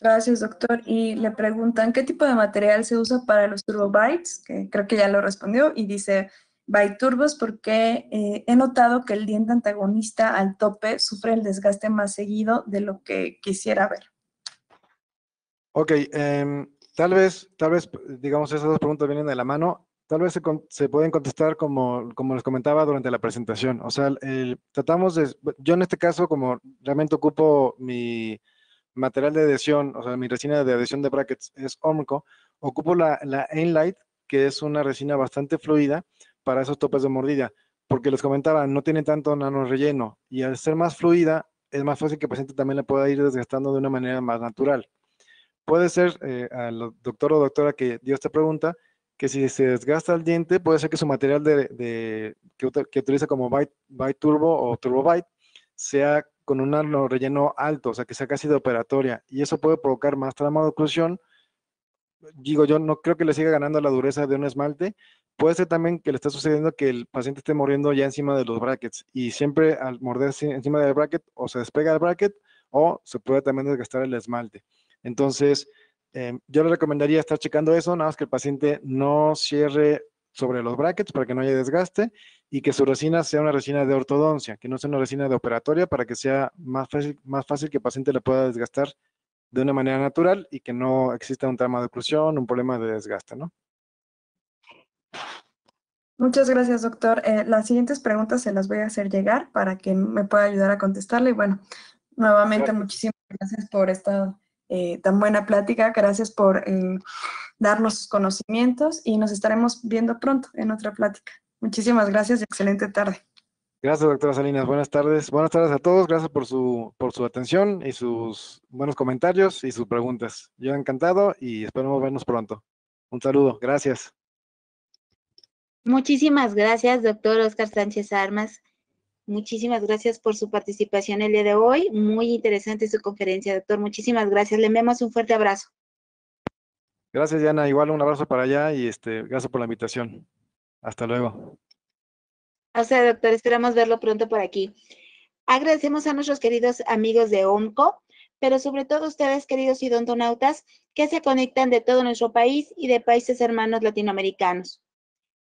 Gracias, doctor. Y le preguntan qué tipo de material se usa para los turbobytes, que creo que ya lo respondió, y dice byte turbos porque eh, he notado que el diente antagonista al tope sufre el desgaste más seguido de lo que quisiera ver.
Ok, em, tal vez, tal vez, digamos, esas dos preguntas vienen de la mano. Tal vez se, se pueden contestar como, como les comentaba durante la presentación. O sea, tratamos de, yo en este caso, como realmente ocupo mi, material de adhesión, o sea, mi resina de adhesión de brackets es OMCO, ocupo la, la Enlight, que es una resina bastante fluida para esos topes de mordida, porque les comentaba, no tiene tanto nano relleno y al ser más fluida, es más fácil que el paciente también la pueda ir desgastando de una manera más natural. Puede ser, eh, al doctor o doctora que dio esta pregunta, que si se desgasta el diente, puede ser que su material de, que, utiliza como Bite Byte Turbo o Turbo Byte sea con un relleno alto, o sea, que sea casi de operatoria, y eso puede provocar más trama de oclusión. Digo, yo no creo que le siga ganando la dureza de un esmalte. Puede ser también que le está sucediendo que el paciente esté muriendo ya encima de los brackets y siempre al morder encima del bracket o se despega el bracket o se puede también desgastar el esmalte. Entonces, em, yo le recomendaría estar checando eso, nada más que el paciente no cierre sobre los brackets para que no haya desgaste y que su resina sea una resina de ortodoncia, que no sea una resina de operatoria para que sea más fácil, más fácil que el paciente la pueda desgastar de una manera natural y que no exista un trauma de oclusión, un problema de desgaste, ¿no?
Muchas gracias, doctor. Eh, las siguientes preguntas se las voy a hacer llegar para que me pueda ayudar a contestarle. Y bueno, nuevamente muchísimas gracias por esta eh, tan buena plática. Gracias por eh, darnos sus conocimientos y nos estaremos viendo pronto en otra plática. Muchísimas gracias y excelente tarde.
Gracias, doctora Salinas. Buenas tardes. Buenas tardes a todos. Gracias por su, por su atención y sus buenos comentarios y sus preguntas. Yo encantado y esperamos vernos pronto. Un saludo. Gracias.
Muchísimas gracias, doctor Oscar Sánchez Armas. Muchísimas gracias por su participación el día de hoy. Muy interesante su conferencia, doctor. Muchísimas gracias. Le enviamos un fuerte abrazo.
Gracias, Diana. Igual un abrazo para allá y este, gracias por la invitación. Hasta luego.
O sea, doctor. Esperamos verlo pronto por aquí. Agradecemos a nuestros queridos amigos de OMCO, pero sobre todo a ustedes, queridos idontonautas, que se conectan de todo nuestro país y de países hermanos latinoamericanos.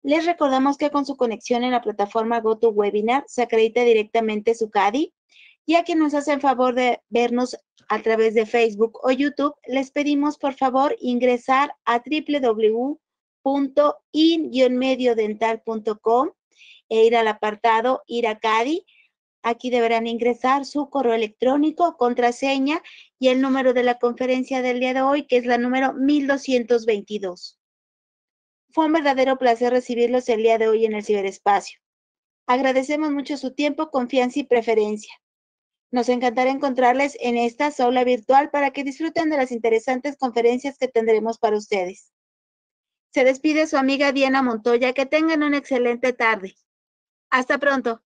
Les recordamos que con su conexión en la plataforma GoToWebinar se acredita directamente su CADI Ya que nos hacen favor de vernos a través de Facebook o YouTube, les pedimos por favor ingresar a www.in-mediodental.com e ir al apartado Ir a CADI. Aquí deberán ingresar su correo electrónico, contraseña y el número de la conferencia del día de hoy, que es la número 1222. Fue un verdadero placer recibirlos el día de hoy en el ciberespacio. Agradecemos mucho su tiempo, confianza y preferencia. Nos encantará encontrarles en esta sala virtual para que disfruten de las interesantes conferencias que tendremos para ustedes. Se despide su amiga Diana Montoya. Que tengan una excelente tarde. Hasta pronto.